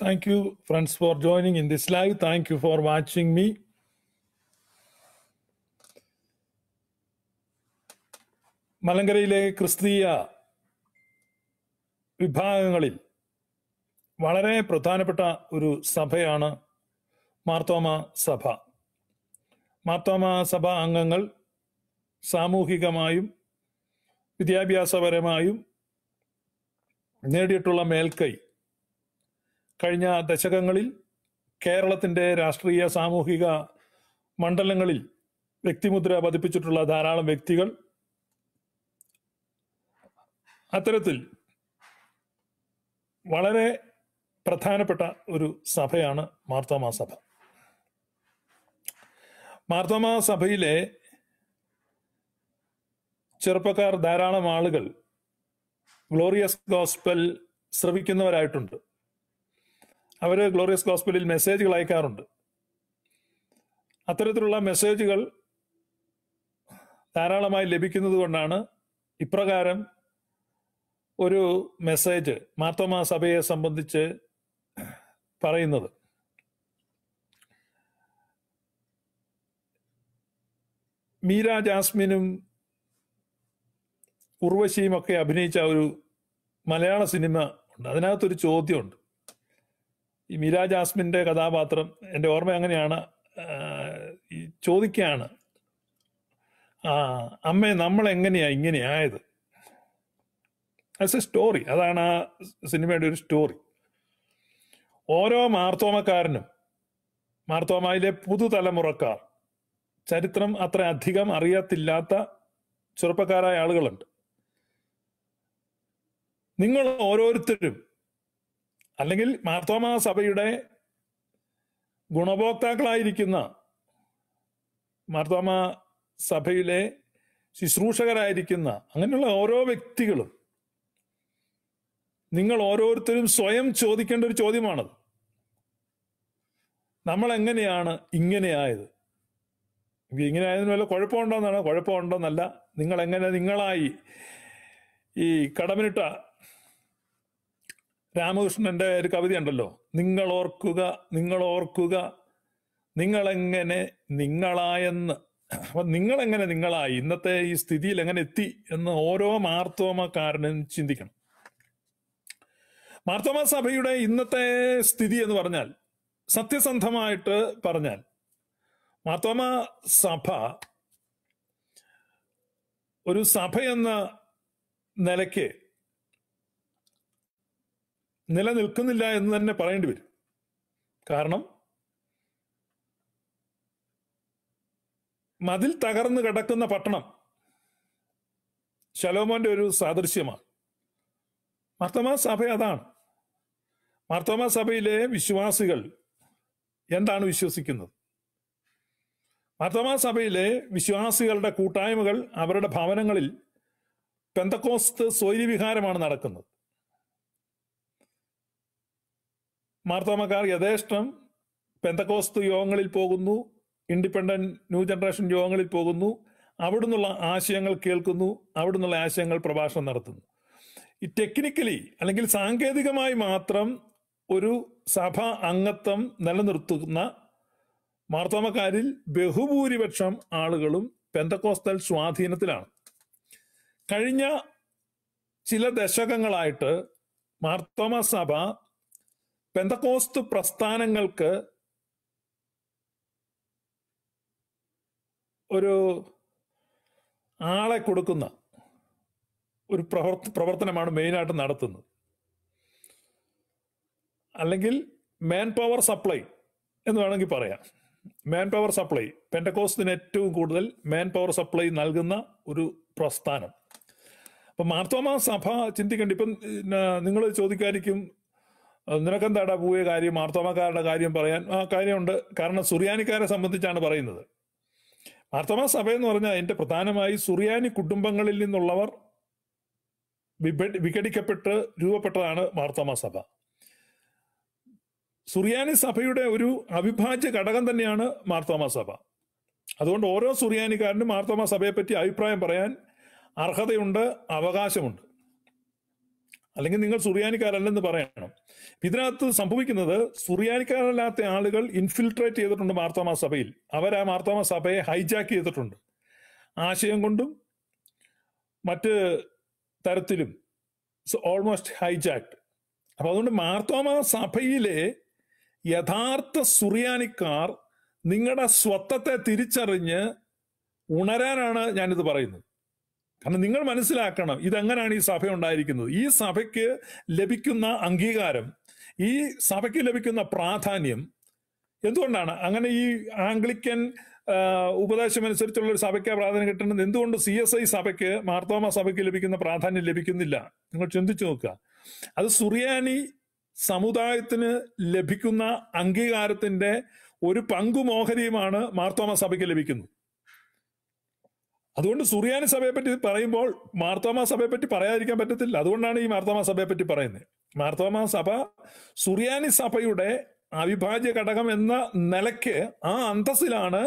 Thank you, friends, for joining in this live. Thank you for watching me. മലങ്കരയിലെ ക്രിസ്തീയ വിഭാഗങ്ങളിൽ വളരെ പ്രധാനപ്പെട്ട ഒരു സഭയാണ് മാർത്തോമ സഭ മാർത്തോമ സഭ അംഗങ്ങൾ സാമൂഹികമായും വിദ്യാഭ്യാസപരമായും നേടിയിട്ടുള്ള മേൽക്കൈ കഴിഞ്ഞ ദശകങ്ങളിൽ കേരളത്തിന്റെ രാഷ്ട്രീയ സാമൂഹിക മണ്ഡലങ്ങളിൽ വ്യക്തിമുദ്ര പതിപ്പിച്ചിട്ടുള്ള ധാരാളം വ്യക്തികൾ അത്തരത്തിൽ വളരെ പ്രധാനപ്പെട്ട ഒരു സഭയാണ് മാർത്തോമാ സഭ മാർത്തോമാ സഭയിലെ ചെറുപ്പക്കാർ ധാരാളം ആളുകൾ ഗ്ലോറിയസ് ഗോസ്പെൽ ശ്രവിക്കുന്നവരായിട്ടുണ്ട് അവർ ഗ്ലോറിയസ് ഗോസ്പലിൽ മെസ്സേജുകൾ അയക്കാറുണ്ട് അത്തരത്തിലുള്ള മെസ്സേജുകൾ ധാരാളമായി ലഭിക്കുന്നത് കൊണ്ടാണ് ഇപ്രകാരം ഒരു മെസ്സേജ് മാർത്തോമ സഭയെ സംബന്ധിച്ച് പറയുന്നത് മീര ജാസ്മിനും ഉർവശിയും ഒക്കെ അഭിനയിച്ച ഒരു മലയാള സിനിമ ഉണ്ട് അതിനകത്തൊരു ചോദ്യമുണ്ട് ഈ മീരാ ജാസ്മിൻ്റെ കഥാപാത്രം എൻ്റെ ഓർമ്മ അങ്ങനെയാണ് ഈ ചോദിക്കുകയാണ് ആ അമ്മേ നമ്മൾ എങ്ങനെയാ ഇങ്ങനെയായത് അസ് എ സ്റ്റോറി അതാണ് ആ സിനിമയുടെ ഒരു സ്റ്റോറി ഓരോ മാർത്തോമക്കാരനും മാർത്തോമയിലെ പുതുതലമുറക്കാർ ചരിത്രം അത്ര അധികം അറിയത്തില്ലാത്ത ചെറുപ്പക്കാരായ ആളുകളുണ്ട് നിങ്ങൾ ഓരോരുത്തരും അല്ലെങ്കിൽ മാർത്തോമാ സഭയുടെ ഗുണഭോക്താക്കളായിരിക്കുന്ന മാർത്തോമാ സഭയിലെ ശുശ്രൂഷകരായിരിക്കുന്ന അങ്ങനെയുള്ള ഓരോ വ്യക്തികളും നിങ്ങൾ ഓരോരുത്തരും സ്വയം ചോദിക്കേണ്ട ഒരു ചോദ്യമാണത് നമ്മൾ എങ്ങനെയാണ് ഇങ്ങനെയായത് ഇങ്ങനെ ആയതിന് വല്ല കുഴപ്പമുണ്ടോന്നാണ് കുഴപ്പമുണ്ടോന്നല്ല നിങ്ങൾ എങ്ങനെ നിങ്ങളായി ഈ കടമിനിട്ട രാമകൃഷ്ണന്റെ ഒരു കവിത ഉണ്ടല്ലോ നിങ്ങൾ ഓർക്കുക നിങ്ങൾ ഓർക്കുക നിങ്ങളെങ്ങനെ നിങ്ങളായെന്ന് അപ്പൊ നിങ്ങളെങ്ങനെ നിങ്ങളായി ഇന്നത്തെ ഈ സ്ഥിതിയിൽ എങ്ങനെ എത്തി എന്ന് ഓരോ മാർത്തോമക്കാരനും ചിന്തിക്കണം മാർത്തോമ സഭയുടെ ഇന്നത്തെ സ്ഥിതി എന്ന് പറഞ്ഞാൽ സത്യസന്ധമായിട്ട് പറഞ്ഞാൽ മാർത്തോമ സഭ ഒരു സഭ എന്ന നിലയ്ക്ക് നിലനിൽക്കുന്നില്ല എന്ന് തന്നെ പറയേണ്ടി വരും കാരണം മതിൽ തകർന്ന് കിടക്കുന്ന പട്ടണം ശലോമോന്റെ ഒരു സാദൃശ്യമാണ് മാർത്തോമാ സഭ അതാണ് മാർത്തോമാ സഭയിലെ വിശ്വാസികൾ എന്താണ് വിശ്വസിക്കുന്നത് മാർത്തോമാ സഭയിലെ വിശ്വാസികളുടെ കൂട്ടായ്മകൾ അവരുടെ ഭവനങ്ങളിൽ പെന്തക്കോസ്ത് സ്വൈര്യവിഹാരമാണ് നടക്കുന്നത് മാർത്തോമക്കാർ യഥേഷ്ടം പെന്തക്കോസ്ത് യോഗങ്ങളിൽ പോകുന്നു ഇൻഡിപെൻഡന്റ് ന്യൂ ജനറേഷൻ യോഗങ്ങളിൽ പോകുന്നു അവിടുന്നുള്ള ആശയങ്ങൾ കേൾക്കുന്നു അവിടുന്നുള്ള ആശയങ്ങൾ പ്രഭാഷണം നടത്തുന്നു ഈ ടെക്നിക്കലി അല്ലെങ്കിൽ സാങ്കേതികമായി മാത്രം ഒരു സഭ അംഗത്വം നിലനിർത്തുന്ന മാർത്തോമക്കാരിൽ ബഹുഭൂരിപക്ഷം ആളുകളും പെന്തക്കോസ്തൽ സ്വാധീനത്തിലാണ് കഴിഞ്ഞ ചില ദശകങ്ങളായിട്ട് മാർത്തോമ സഭ പെന്തക്കോസ്ത് പ്രസ്ഥാനങ്ങൾക്ക് ഒരു ആളെ കൊടുക്കുന്ന ഒരു പ്രവർത്ത പ്രവർത്തനമാണ് മെയിനായിട്ട് നടത്തുന്നത് അല്ലെങ്കിൽ മാൻ പവർ സപ്ലൈ എന്ന് വേണമെങ്കിൽ പറയാം മാൻ പവർ സപ്ലൈ പെൻഡക്കോസ്റ്റിന് ഏറ്റവും കൂടുതൽ മാൻ പവർ സപ്ലൈ നൽകുന്ന ഒരു പ്രസ്ഥാനം അപ്പം മാർത്തോമാ സഭ ചിന്തിക്കേണ്ടി ഇപ്പം നിങ്ങൾ ചോദിക്കാതിരിക്കും നിനക്കെന്താടാ പൂയ കാര്യം മാർത്തോമക്കാരുടെ കാര്യം പറയാൻ ആ കാര്യമുണ്ട് കാരണം സുറിയാനിക്കാരെ സംബന്ധിച്ചാണ് പറയുന്നത് മാർത്തോമ സഭ എന്ന് പറഞ്ഞാൽ അതിൻ്റെ പ്രധാനമായി സുറിയാനി കുടുംബങ്ങളിൽ നിന്നുള്ളവർ വിഘടിക്കപ്പെട്ട് രൂപപ്പെട്ടതാണ് മാർത്തോമ സഭ സുറിയാനി സഭയുടെ ഒരു അവിഭാജ്യ ഘടകം തന്നെയാണ് മാർത്തോമാ സഭ അതുകൊണ്ട് ഓരോ സുറിയാനിക്കാരനും മാർത്തോമ സഭയെപ്പറ്റി അഭിപ്രായം പറയാൻ അർഹതയുണ്ട് അവകാശമുണ്ട് അല്ലെങ്കിൽ നിങ്ങൾ സുറിയാനിക്കാരല്ലെന്ന് പറയണം ഇതിനകത്ത് സംഭവിക്കുന്നത് സുറിയാനിക്കാരല്ലാത്ത ആളുകൾ ഇൻഫിൽട്രേറ്റ് ചെയ്തിട്ടുണ്ട് മാർത്തോമാ സഭയിൽ അവർ ആ മാർത്തോമാ സഭയെ ഹൈജാക്ക് ചെയ്തിട്ടുണ്ട് ആശയം കൊണ്ടും മറ്റ് തരത്തിലും ഓൾമോസ്റ്റ് ഹൈജാക്ക് അപ്പൊ അതുകൊണ്ട് മാർത്തോമാ സഭയിലെ യഥാർത്ഥ സുറിയാനിക്കാർ നിങ്ങളുടെ സ്വത്വത്തെ തിരിച്ചറിഞ്ഞ് ഉണരാനാണ് ഞാനിത് പറയുന്നത് കാരണം നിങ്ങൾ മനസ്സിലാക്കണം ഇതെങ്ങനെയാണ് ഈ സഭ ഉണ്ടായിരിക്കുന്നത് ഈ സഭയ്ക്ക് ലഭിക്കുന്ന അംഗീകാരം ഈ സഭയ്ക്ക് ലഭിക്കുന്ന പ്രാധാന്യം എന്തുകൊണ്ടാണ് അങ്ങനെ ഈ ആംഗ്ലിക്കൻ അനുസരിച്ചുള്ള ഒരു സഭയ്ക്ക് പ്രാധാന്യം കിട്ടുന്നത് എന്തുകൊണ്ട് സി എസ് ഐ സഭയ്ക്ക് മാർത്തോമ സഭയ്ക്ക് ലഭിക്കുന്ന പ്രാധാന്യം ലഭിക്കുന്നില്ല നിങ്ങൾ ചിന്തിച്ചു നോക്കുക അത് സുറിയാനി സമുദായത്തിന് ലഭിക്കുന്ന അംഗീകാരത്തിന്റെ ഒരു മോഹരിയുമാണ് മാർത്തോമ സഭയ്ക്ക് ലഭിക്കുന്നത് അതുകൊണ്ട് സുറിയാനി പറ്റി പറയുമ്പോൾ സഭയെ പറ്റി പറയാതിരിക്കാൻ പറ്റത്തില്ല അതുകൊണ്ടാണ് ഈ സഭയെ പറ്റി പറയുന്നത് മാർത്തോമാ സഭ സുറിയാനി സഭയുടെ അവിഭാജ്യ ഘടകം എന്ന നിലയ്ക്ക് ആ അന്തസ്സിലാണ്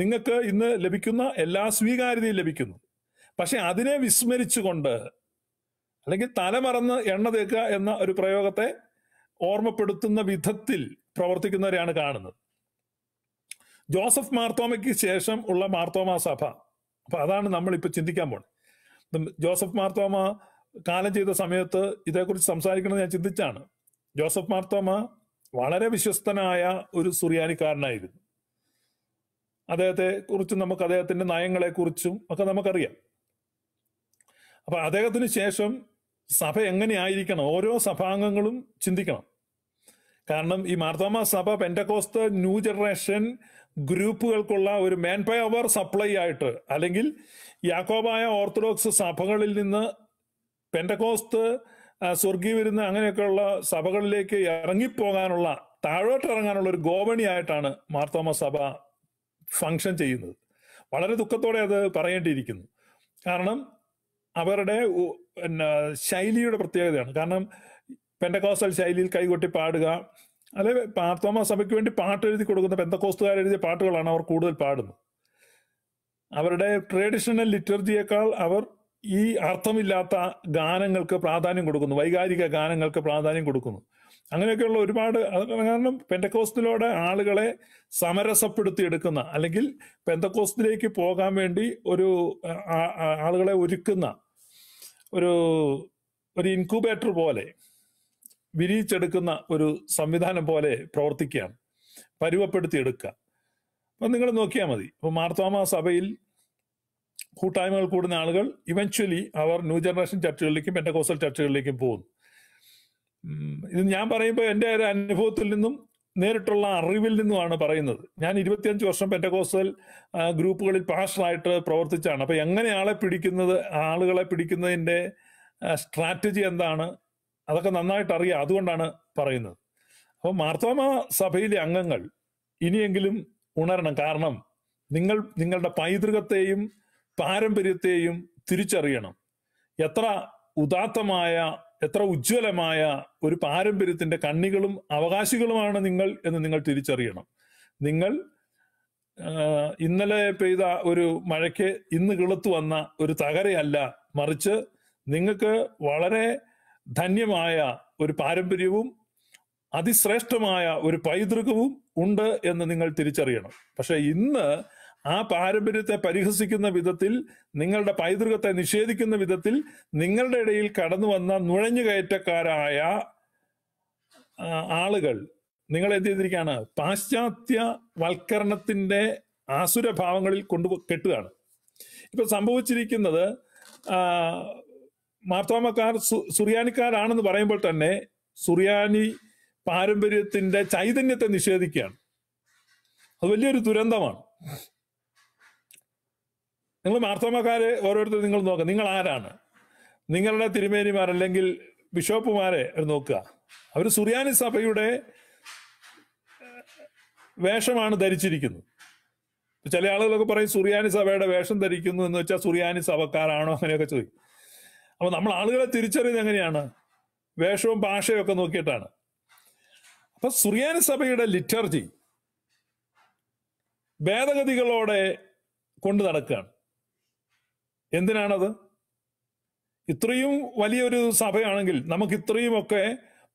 നിങ്ങൾക്ക് ഇന്ന് ലഭിക്കുന്ന എല്ലാ സ്വീകാര്യതയും ലഭിക്കുന്നത് പക്ഷെ അതിനെ വിസ്മരിച്ചുകൊണ്ട് അല്ലെങ്കിൽ തലമറന്ന് എണ്ണ തേക്കുക എന്ന ഒരു പ്രയോഗത്തെ ഓർമ്മപ്പെടുത്തുന്ന വിധത്തിൽ പ്രവർത്തിക്കുന്നവരെയാണ് കാണുന്നത് ജോസഫ് മാർത്തോമയ്ക്ക് ശേഷം ഉള്ള മാർത്തോമാ സഭ അപ്പൊ അതാണ് നമ്മൾ ഇപ്പൊ ചിന്തിക്കാൻ പോണത് ജോസഫ് മാർത്തോമ കാലം ചെയ്ത സമയത്ത് ഇതേക്കുറിച്ച് സംസാരിക്കണമെന്ന് ഞാൻ ചിന്തിച്ചാണ് ജോസഫ് മാർത്തോമ വളരെ വിശ്വസ്തനായ ഒരു സുറിയാനിക്കാരനായിരുന്നു അദ്ദേഹത്തെ കുറിച്ചും നമുക്ക് അദ്ദേഹത്തിന്റെ നയങ്ങളെ കുറിച്ചും ഒക്കെ നമുക്കറിയാം അപ്പൊ അദ്ദേഹത്തിന് ശേഷം സഭ എങ്ങനെയായിരിക്കണം ഓരോ സഭാംഗങ്ങളും ചിന്തിക്കണം കാരണം ഈ മാർത്തോമ സഭ പെൻഡക്കോസ്ത ന്യൂ ജനറേഷൻ ഗ്രൂപ്പുകൾക്കുള്ള ഒരു മാൻ പവർ സപ്ലൈ ആയിട്ട് അല്ലെങ്കിൽ യാക്കോബായ ഓർത്തഡോക്സ് സഭകളിൽ നിന്ന് പെൻഡകോസ്ത് സ്വർഗീയ വരുന്ന അങ്ങനെയൊക്കെയുള്ള സഭകളിലേക്ക് ഇറങ്ങിപ്പോകാനുള്ള താഴോട്ട് ഇറങ്ങാനുള്ള ഒരു ആയിട്ടാണ് മാർത്തോമ സഭ ഫങ്ഷൻ ചെയ്യുന്നത് വളരെ ദുഃഖത്തോടെ അത് പറയേണ്ടിയിരിക്കുന്നു കാരണം അവരുടെ പിന്നെ ശൈലിയുടെ പ്രത്യേകതയാണ് കാരണം പെൻഡകോസൽ ശൈലിയിൽ കൈകൊട്ടി പാടുക അല്ലെ പ്രാർത്ഥനാ സഭയ്ക്ക് വേണ്ടി പാട്ട് എഴുതി കൊടുക്കുന്ന പെന്തക്കോസ്തുകാർ എഴുതിയ പാട്ടുകളാണ് അവർ കൂടുതൽ പാടുന്നത് അവരുടെ ട്രഡീഷണൽ ലിറ്റർജിയേക്കാൾ അവർ ഈ അർത്ഥമില്ലാത്ത ഗാനങ്ങൾക്ക് പ്രാധാന്യം കൊടുക്കുന്നു വൈകാരിക ഗാനങ്ങൾക്ക് പ്രാധാന്യം കൊടുക്കുന്നു അങ്ങനെയൊക്കെയുള്ള ഒരുപാട് കാരണം പെന്തക്കോസ്തിലൂടെ ആളുകളെ സമരസപ്പെടുത്തി എടുക്കുന്ന അല്ലെങ്കിൽ പെന്തക്കോസ്തിലേക്ക് പോകാൻ വേണ്ടി ഒരു ആളുകളെ ഒരുക്കുന്ന ഒരു ഒരു ഇൻക്യുബേറ്റർ പോലെ വിരിയിച്ചെടുക്കുന്ന ഒരു സംവിധാനം പോലെ പ്രവർത്തിക്കുകയാണ് പരുവപ്പെടുത്തിയെടുക്കുക അപ്പം നിങ്ങൾ നോക്കിയാൽ മതി അപ്പോൾ മാർത്തോമാ സഭയിൽ കൂട്ടായ്മകൾ കൂടുന്ന ആളുകൾ ഇവൻച്വലി അവർ ന്യൂ ജനറേഷൻ ചർച്ചുകളിലേക്കും കോസ്റ്റൽ ചർച്ചുകളിലേക്കും പോകുന്നു ഇത് ഞാൻ പറയുമ്പോൾ എൻ്റെ ഒരു അനുഭവത്തിൽ നിന്നും നേരിട്ടുള്ള അറിവിൽ നിന്നുമാണ് പറയുന്നത് ഞാൻ ഇരുപത്തിയഞ്ച് വർഷം കോസ്റ്റൽ ഗ്രൂപ്പുകളിൽ പാഷനായിട്ട് പ്രവർത്തിച്ചാണ് അപ്പോൾ എങ്ങനെ ആളെ പിടിക്കുന്നത് ആളുകളെ പിടിക്കുന്നതിൻ്റെ സ്ട്രാറ്റജി എന്താണ് അതൊക്കെ നന്നായിട്ട് അറിയാം അതുകൊണ്ടാണ് പറയുന്നത് അപ്പോൾ മാർത്തോമ സഭയിലെ അംഗങ്ങൾ ഇനിയെങ്കിലും ഉണരണം കാരണം നിങ്ങൾ നിങ്ങളുടെ പൈതൃകത്തെയും പാരമ്പര്യത്തെയും തിരിച്ചറിയണം എത്ര ഉദാത്തമായ എത്ര ഉജ്ജ്വലമായ ഒരു പാരമ്പര്യത്തിന്റെ കണ്ണികളും അവകാശികളുമാണ് നിങ്ങൾ എന്ന് നിങ്ങൾ തിരിച്ചറിയണം നിങ്ങൾ ഇന്നലെ പെയ്ത ഒരു മഴയ്ക്ക് ഇന്ന് കിളുത്തു വന്ന ഒരു തകരയല്ല മറിച്ച് നിങ്ങൾക്ക് വളരെ ധന്യമായ ഒരു പാരമ്പര്യവും അതിശ്രേഷ്ഠമായ ഒരു പൈതൃകവും ഉണ്ട് എന്ന് നിങ്ങൾ തിരിച്ചറിയണം പക്ഷെ ഇന്ന് ആ പാരമ്പര്യത്തെ പരിഹസിക്കുന്ന വിധത്തിൽ നിങ്ങളുടെ പൈതൃകത്തെ നിഷേധിക്കുന്ന വിധത്തിൽ നിങ്ങളുടെ ഇടയിൽ കടന്നു വന്ന കയറ്റക്കാരായ ആളുകൾ നിങ്ങൾ എന്ത് ചെയ്തിരിക്കുകയാണ് പാശ്ചാത്യ വൽക്കരണത്തിന്റെ ആസുരഭാവങ്ങളിൽ കൊണ്ടു കെട്ടുകയാണ് ഇപ്പൊ സംഭവിച്ചിരിക്കുന്നത് മാർത്തോമക്കാർ സുറിയാനിക്കാരാണെന്ന് പറയുമ്പോൾ തന്നെ സുറിയാനി പാരമ്പര്യത്തിന്റെ ചൈതന്യത്തെ നിഷേധിക്കുകയാണ് അത് വലിയൊരു ദുരന്തമാണ് നിങ്ങൾ മാർത്തോമക്കാരെ ഓരോരുത്തർ നിങ്ങൾ നോക്കുക നിങ്ങൾ ആരാണ് നിങ്ങളുടെ തിരുമേനിമാർ അല്ലെങ്കിൽ ബിഷോപ്പുമാരെ നോക്കുക അവർ സുറിയാനി സഭയുടെ വേഷമാണ് ധരിച്ചിരിക്കുന്നത് ചില ആളുകളൊക്കെ പറയും സുറിയാനി സഭയുടെ വേഷം ധരിക്കുന്നു എന്ന് വെച്ചാൽ സുറിയാനി സഭക്കാരാണോ അങ്ങനെയൊക്കെ ചോദിക്കും അപ്പൊ നമ്മൾ ആളുകളെ തിരിച്ചറിയുന്നത് എങ്ങനെയാണ് വേഷവും ഭാഷയും ഒക്കെ നോക്കിയിട്ടാണ് അപ്പൊ സുറിയാനി സഭയുടെ ലിറ്റർജി ഭേദഗതികളോടെ കൊണ്ടു നടക്കുകയാണ് എന്തിനാണത് ഇത്രയും വലിയൊരു സഭയാണെങ്കിൽ നമുക്ക് ഇത്രയുമൊക്കെ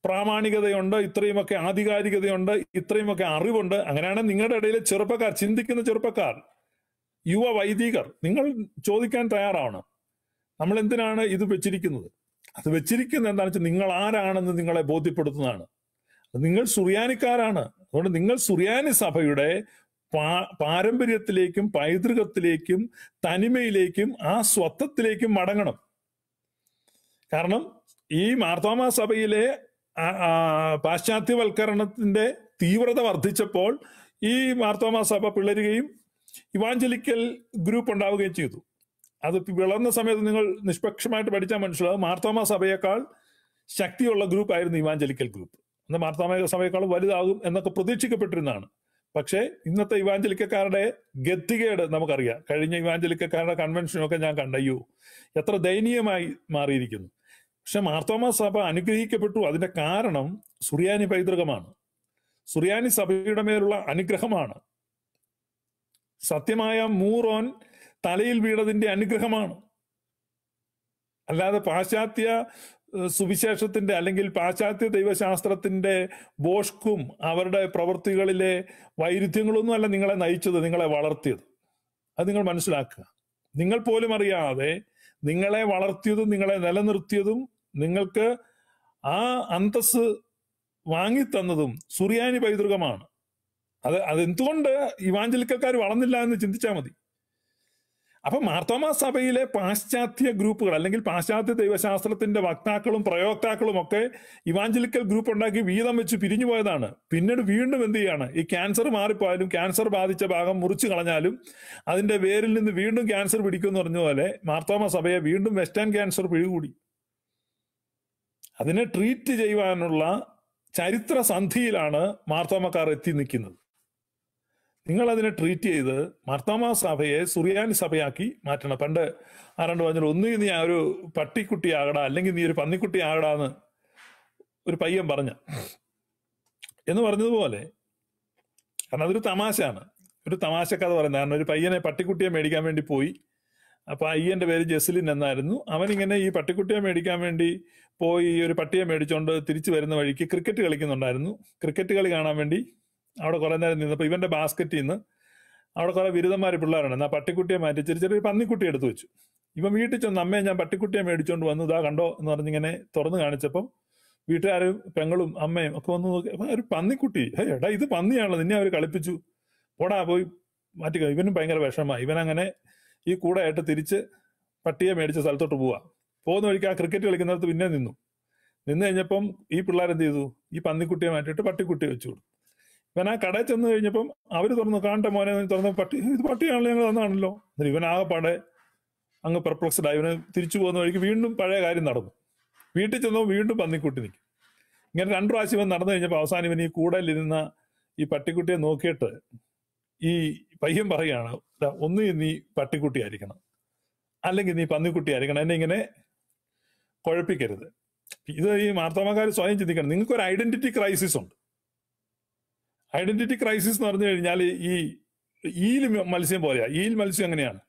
പ്രാമാണികതയുണ്ട് ഇത്രയുമൊക്കെ ആധികാരികതയുണ്ട് ഇത്രയുമൊക്കെ അറിവുണ്ട് അങ്ങനെയാണ് നിങ്ങളുടെ ഇടയിൽ ചെറുപ്പക്കാർ ചിന്തിക്കുന്ന ചെറുപ്പക്കാർ യുവ വൈദികർ നിങ്ങൾ ചോദിക്കാൻ തയ്യാറാവണം നമ്മൾ എന്തിനാണ് ഇത് വെച്ചിരിക്കുന്നത് അത് വെച്ചിരിക്കുന്നത് എന്താണെന്ന് വെച്ചാൽ നിങ്ങൾ ആരാണെന്ന് നിങ്ങളെ ബോധ്യപ്പെടുത്തുന്നതാണ് നിങ്ങൾ സുറിയാനിക്കാരാണ് അതുകൊണ്ട് നിങ്ങൾ സുറിയാനി സഭയുടെ പാരമ്പര്യത്തിലേക്കും പൈതൃകത്തിലേക്കും തനിമയിലേക്കും ആ സ്വത്വത്തിലേക്കും മടങ്ങണം കാരണം ഈ മാർത്തോമാ സഭയിലെ പാശ്ചാത്യവൽക്കരണത്തിന്റെ തീവ്രത വർദ്ധിച്ചപ്പോൾ ഈ മാർത്തോമാ സഭ പിളരുകയും ഇവാഞ്ചലിക്കൽ ഗ്രൂപ്പ് ഉണ്ടാവുകയും ചെയ്തു അത് വിളർന്ന സമയത്ത് നിങ്ങൾ നിഷ്പക്ഷമായിട്ട് പഠിച്ചാൽ മനസ്സിലാവും മാർത്തോമ സഭയേക്കാൾ ശക്തിയുള്ള ഗ്രൂപ്പായിരുന്നു ഇവാഞ്ചലിക്കൽ ഗ്രൂപ്പ് അന്ന് മാർത്തോമ സഭയേക്കാൾ വലുതാകും എന്നൊക്കെ പ്രതീക്ഷിക്കപ്പെട്ടിരുന്നതാണ് പക്ഷേ ഇന്നത്തെ ഇവാഞ്ചലിക്കക്കാരുടെ ഗതികേട് നമുക്കറിയാം കഴിഞ്ഞ ഇവാഞ്ചലിക്കക്കാരുടെ കൺവെൻഷനൊക്കെ ഞാൻ കണ്ടയ്യോ എത്ര ദയനീയമായി മാറിയിരിക്കുന്നു പക്ഷെ മാർത്തോമ സഭ അനുഗ്രഹിക്കപ്പെട്ടു അതിന്റെ കാരണം സുറിയാനി പൈതൃകമാണ് സുറിയാനി സഭയുടെ മേലുള്ള അനുഗ്രഹമാണ് സത്യമായ മൂറോൻ തലയിൽ വീണതിന്റെ അനുഗ്രഹമാണ് അല്ലാതെ പാശ്ചാത്യ സുവിശേഷത്തിന്റെ അല്ലെങ്കിൽ പാശ്ചാത്യ ദൈവശാസ്ത്രത്തിന്റെ ബോഷ്കും അവരുടെ പ്രവൃത്തികളിലെ വൈരുദ്ധ്യങ്ങളൊന്നും അല്ല നിങ്ങളെ നയിച്ചത് നിങ്ങളെ വളർത്തിയത് അത് നിങ്ങൾ മനസ്സിലാക്കുക നിങ്ങൾ പോലും അറിയാതെ നിങ്ങളെ വളർത്തിയതും നിങ്ങളെ നിലനിർത്തിയതും നിങ്ങൾക്ക് ആ അന്തസ് വാങ്ങിത്തന്നതും സുറിയാനി പൈതൃകമാണ് അത് അതെന്തുകൊണ്ട് ഇവാഞ്ചലിക്കാർ വളർന്നില്ല എന്ന് ചിന്തിച്ചാൽ മതി അപ്പൊ മാർത്തോമാ സഭയിലെ പാശ്ചാത്യ ഗ്രൂപ്പുകൾ അല്ലെങ്കിൽ പാശ്ചാത്യ ദൈവശാസ്ത്രത്തിന്റെ വക്താക്കളും പ്രയോക്താക്കളും ഒക്കെ ഇവാഞ്ചലിക്കൽ ഗ്രൂപ്പ് ഉണ്ടാക്കി വീതം വെച്ച് പിരിഞ്ഞു പോയതാണ് പിന്നീട് വീണ്ടും എന്ത് ചെയ്യാണ് ഈ ക്യാൻസർ മാറിപ്പോയാലും ക്യാൻസർ ബാധിച്ച ഭാഗം മുറിച്ചു കളഞ്ഞാലും അതിന്റെ വേരിൽ നിന്ന് വീണ്ടും ക്യാൻസർ പിടിക്കുമെന്ന് പറഞ്ഞ പോലെ മാർത്തോമ സഭയെ വീണ്ടും വെസ്റ്റേൺ ക്യാൻസർ പിഴുകൂടി അതിനെ ട്രീറ്റ് ചെയ്യുവാനുള്ള ചരിത്ര സന്ധിയിലാണ് മാർത്തോമക്കാർ എത്തി നിൽക്കുന്നത് നിങ്ങൾ അതിനെ ട്രീറ്റ് ചെയ്ത് മർത്തമാ സഭയെ സുറിയാനി സഭയാക്കി മാറ്റണം പണ്ട് ആരാണ്ട് പറഞ്ഞു ഒന്ന് നീ ഒരു ആകടാ അല്ലെങ്കിൽ നീ ഒരു പന്നിക്കുട്ടി എന്ന് ഒരു പയ്യൻ പറഞ്ഞ എന്ന് പറഞ്ഞതുപോലെ കാരണം അതൊരു തമാശയാണ് ഒരു കഥ പറയുന്നത് കാരണം ഒരു പയ്യനെ പട്ടിക്കുട്ടിയെ മേടിക്കാൻ വേണ്ടി പോയി അപ്പൊ അയ്യന്റെ പേര് ജസ്ലിൻ എന്നായിരുന്നു അവനിങ്ങനെ ഈ പട്ടിക്കുട്ടിയെ മേടിക്കാൻ വേണ്ടി പോയി ഈ ഒരു പട്ടിയെ മേടിച്ചോണ്ട് തിരിച്ചു വരുന്ന വഴിക്ക് ക്രിക്കറ്റ് കളിക്കുന്നുണ്ടായിരുന്നു ക്രിക്കറ്റ് കളി കാണാൻ വേണ്ടി അവിടെ കുറെ നേരം നിന്നപ്പോൾ ഇവന്റെ ബാസ്ക്കറ്റിൽ നിന്ന് അവിടെ കുറെ ബിരുദന്മാർ പിള്ളേരുണ്ട് എന്നാൽ പട്ടിക്കുട്ടിയെ മാറ്റി ചെറിയ ചെറിയ പന്നിക്കുട്ടി എടുത്തു വെച്ചു ഇവൻ വീട്ടിൽ ചെന്ന് അമ്മയെ ഞാൻ പട്ടിക്കുട്ടിയെ മേടിച്ചുകൊണ്ട് വന്നു ഇതാ കണ്ടോ എന്ന് പറഞ്ഞിങ്ങനെ തുറന്നു കാണിച്ചപ്പം വീട്ടുകാരും പെങ്ങളും അമ്മയും ഒക്കെ വന്നു നോക്കി ഒരു പന്നിക്കുട്ടി എടാ ഇത് പന്നിയാണല്ലോ നിന്നെ അവർ കളിപ്പിച്ചു പോടാ പോയി മാറ്റിക്ക ഇവനും ഭയങ്കര വിഷമമായി ഇവനങ്ങനെ ഈ ആയിട്ട് തിരിച്ച് പട്ടിയെ മേടിച്ച സ്ഥലത്തോട്ട് പോവാ പോകുന്ന വഴിക്ക് ആ ക്രിക്കറ്റ് കളിക്കുന്നിടത്ത് പിന്നെ നിന്നു നിന്ന് കഴിഞ്ഞപ്പം ഈ പിള്ളേരെന്ത് ചെയ്തു ഈ പന്നിക്കുട്ടിയെ മാറ്റിയിട്ട് പട്ടിക്കുട്ടിയെ വെച്ചു കൊടുത്തു ഇവൻ ആ കടയിൽ ചെന്ന് കഴിഞ്ഞപ്പം അവർ തുറന്നു കാണട്ടെ മോനെ തുറന്ന് പട്ടി ഇത് പട്ടിയാണല്ലോ ഞങ്ങൾ തന്നാണല്ലോ ഇവൻ ആകെപ്പാടെ അങ്ങ് പെർപ്ലക്സ്ഡ് ആയി ഇവന് തിരിച്ചു പോകുന്ന വഴിക്ക് വീണ്ടും പഴയ കാര്യം നടന്നു വീട്ടിൽ ചെന്നോ വീണ്ടും പന്നിക്കുട്ടി നിൽക്കും ഇങ്ങനെ രണ്ടു പ്രാവശ്യം ഇവൻ നടന്നു കഴിഞ്ഞപ്പോൾ അവസാനം ഇവൻ ഈ കൂടലിരുന്ന ഈ പട്ടിക്കുട്ടിയെ നോക്കിയിട്ട് ഈ പയ്യൻ പറയുകയാണ് ഒന്ന് നീ പട്ടിക്കുട്ടി ആയിരിക്കണം അല്ലെങ്കിൽ നീ പന്നിക്കുട്ടി ആയിരിക്കണം എന്നെ ഇങ്ങനെ കുഴപ്പിക്കരുത് ഇത് ഈ മാർത്താമക്കാർ സ്വയം ചിന്തിക്കണം നിങ്ങൾക്ക് ഒരു ഐഡന്റിറ്റി ക്രൈസിസ് ഉണ്ട് ഐഡന്റിറ്റി ക്രൈസിസ് എന്ന് പറഞ്ഞു കഴിഞ്ഞാൽ ഈ ഈൽ മത്സ്യം പോലെയാ ഈൽ മത്സ്യം എങ്ങനെയാണ്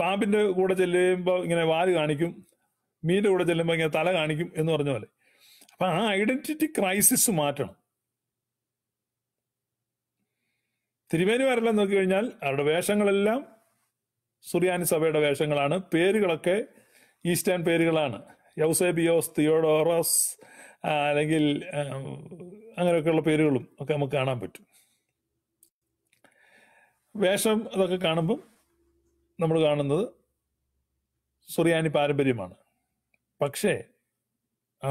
പാമ്പിന്റെ കൂടെ ചെല്ലുമ്പോൾ ഇങ്ങനെ വാല് കാണിക്കും മീന്റെ കൂടെ ചെല്ലുമ്പോൾ ഇങ്ങനെ തല കാണിക്കും എന്ന് പറഞ്ഞ പോലെ അപ്പൊ ആ ഐഡന്റിറ്റി ക്രൈസിസ് മാറ്റണം തിരുമേനി വരെല്ലാം നോക്കി കഴിഞ്ഞാൽ അവരുടെ വേഷങ്ങളെല്ലാം സുറിയാനി സഭയുടെ വേഷങ്ങളാണ് പേരുകളൊക്കെ ഈസ്റ്റേൺ പേരുകളാണ് യൗസേബിയോസ് തിയോഡോറസ് അല്ലെങ്കിൽ അങ്ങനെയൊക്കെയുള്ള പേരുകളും ഒക്കെ നമുക്ക് കാണാൻ പറ്റും വേഷം അതൊക്കെ കാണുമ്പം നമ്മൾ കാണുന്നത് സുറിയാനി പാരമ്പര്യമാണ് പക്ഷേ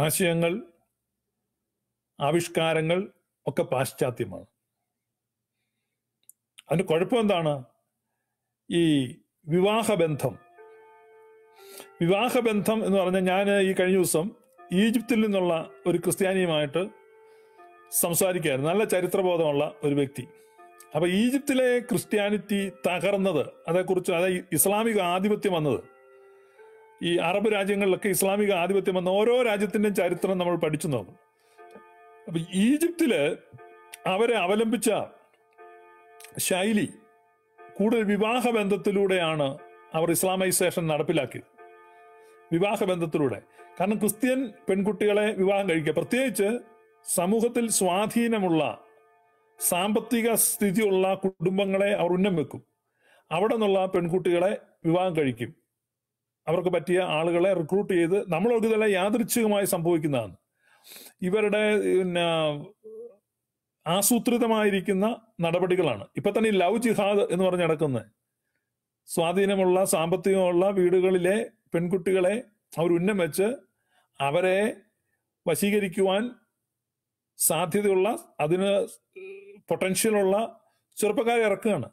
ആശയങ്ങൾ ആവിഷ്കാരങ്ങൾ ഒക്കെ പാശ്ചാത്യമാണ് അതിന് കുഴപ്പം എന്താണ് ഈ വിവാഹബന്ധം വിവാഹബന്ധം എന്ന് പറഞ്ഞാൽ ഞാൻ ഈ കഴിഞ്ഞ ദിവസം ഈജിപ്തിൽ നിന്നുള്ള ഒരു ക്രിസ്ത്യാനിയുമായിട്ട് സംസാരിക്കുകയായിരുന്നു നല്ല ചരിത്രബോധമുള്ള ഒരു വ്യക്തി അപ്പോൾ ഈജിപ്തിലെ ക്രിസ്ത്യാനിറ്റി തകർന്നത് അതേക്കുറിച്ച് അതായത് ഇസ്ലാമിക ആധിപത്യം വന്നത് ഈ അറബ് രാജ്യങ്ങളിലൊക്കെ ഇസ്ലാമിക ആധിപത്യം വന്ന ഓരോ രാജ്യത്തിന്റെയും ചരിത്രം നമ്മൾ പഠിച്ചു നോക്കും അപ്പൊ ഈജിപ്തില് അവരെ അവലംബിച്ച ശൈലി കൂടുതൽ വിവാഹ ബന്ധത്തിലൂടെയാണ് അവർ ഇസ്ലാമൈസേഷൻ നടപ്പിലാക്കിയത് വിവാഹ ബന്ധത്തിലൂടെ കാരണം ക്രിസ്ത്യൻ പെൺകുട്ടികളെ വിവാഹം കഴിക്കുക പ്രത്യേകിച്ച് സമൂഹത്തിൽ സ്വാധീനമുള്ള സാമ്പത്തിക സ്ഥിതിയുള്ള കുടുംബങ്ങളെ അവർ ഉന്നം വെക്കും അവിടെ നിന്നുള്ള പെൺകുട്ടികളെ വിവാഹം കഴിക്കും അവർക്ക് പറ്റിയ ആളുകളെ റിക്രൂട്ട് ചെയ്ത് അവർക്ക് ഇതെല്ലാം യാദൃച്ഛികമായി സംഭവിക്കുന്നതാണ് ഇവരുടെ പിന്നെ ആസൂത്രിതമായിരിക്കുന്ന നടപടികളാണ് ഇപ്പൊ തന്നെ ലവ് ജിഹാദ് എന്ന് പറഞ്ഞ് നടക്കുന്നത് സ്വാധീനമുള്ള സാമ്പത്തികമുള്ള വീടുകളിലെ പെൺകുട്ടികളെ അവർ ഉന്നം വെച്ച് അവരെ വശീകരിക്കുവാൻ സാധ്യതയുള്ള അതിന് പൊട്ടൻഷ്യലുള്ള ചെറുപ്പക്കാരെ ഇറക്കുകയാണ്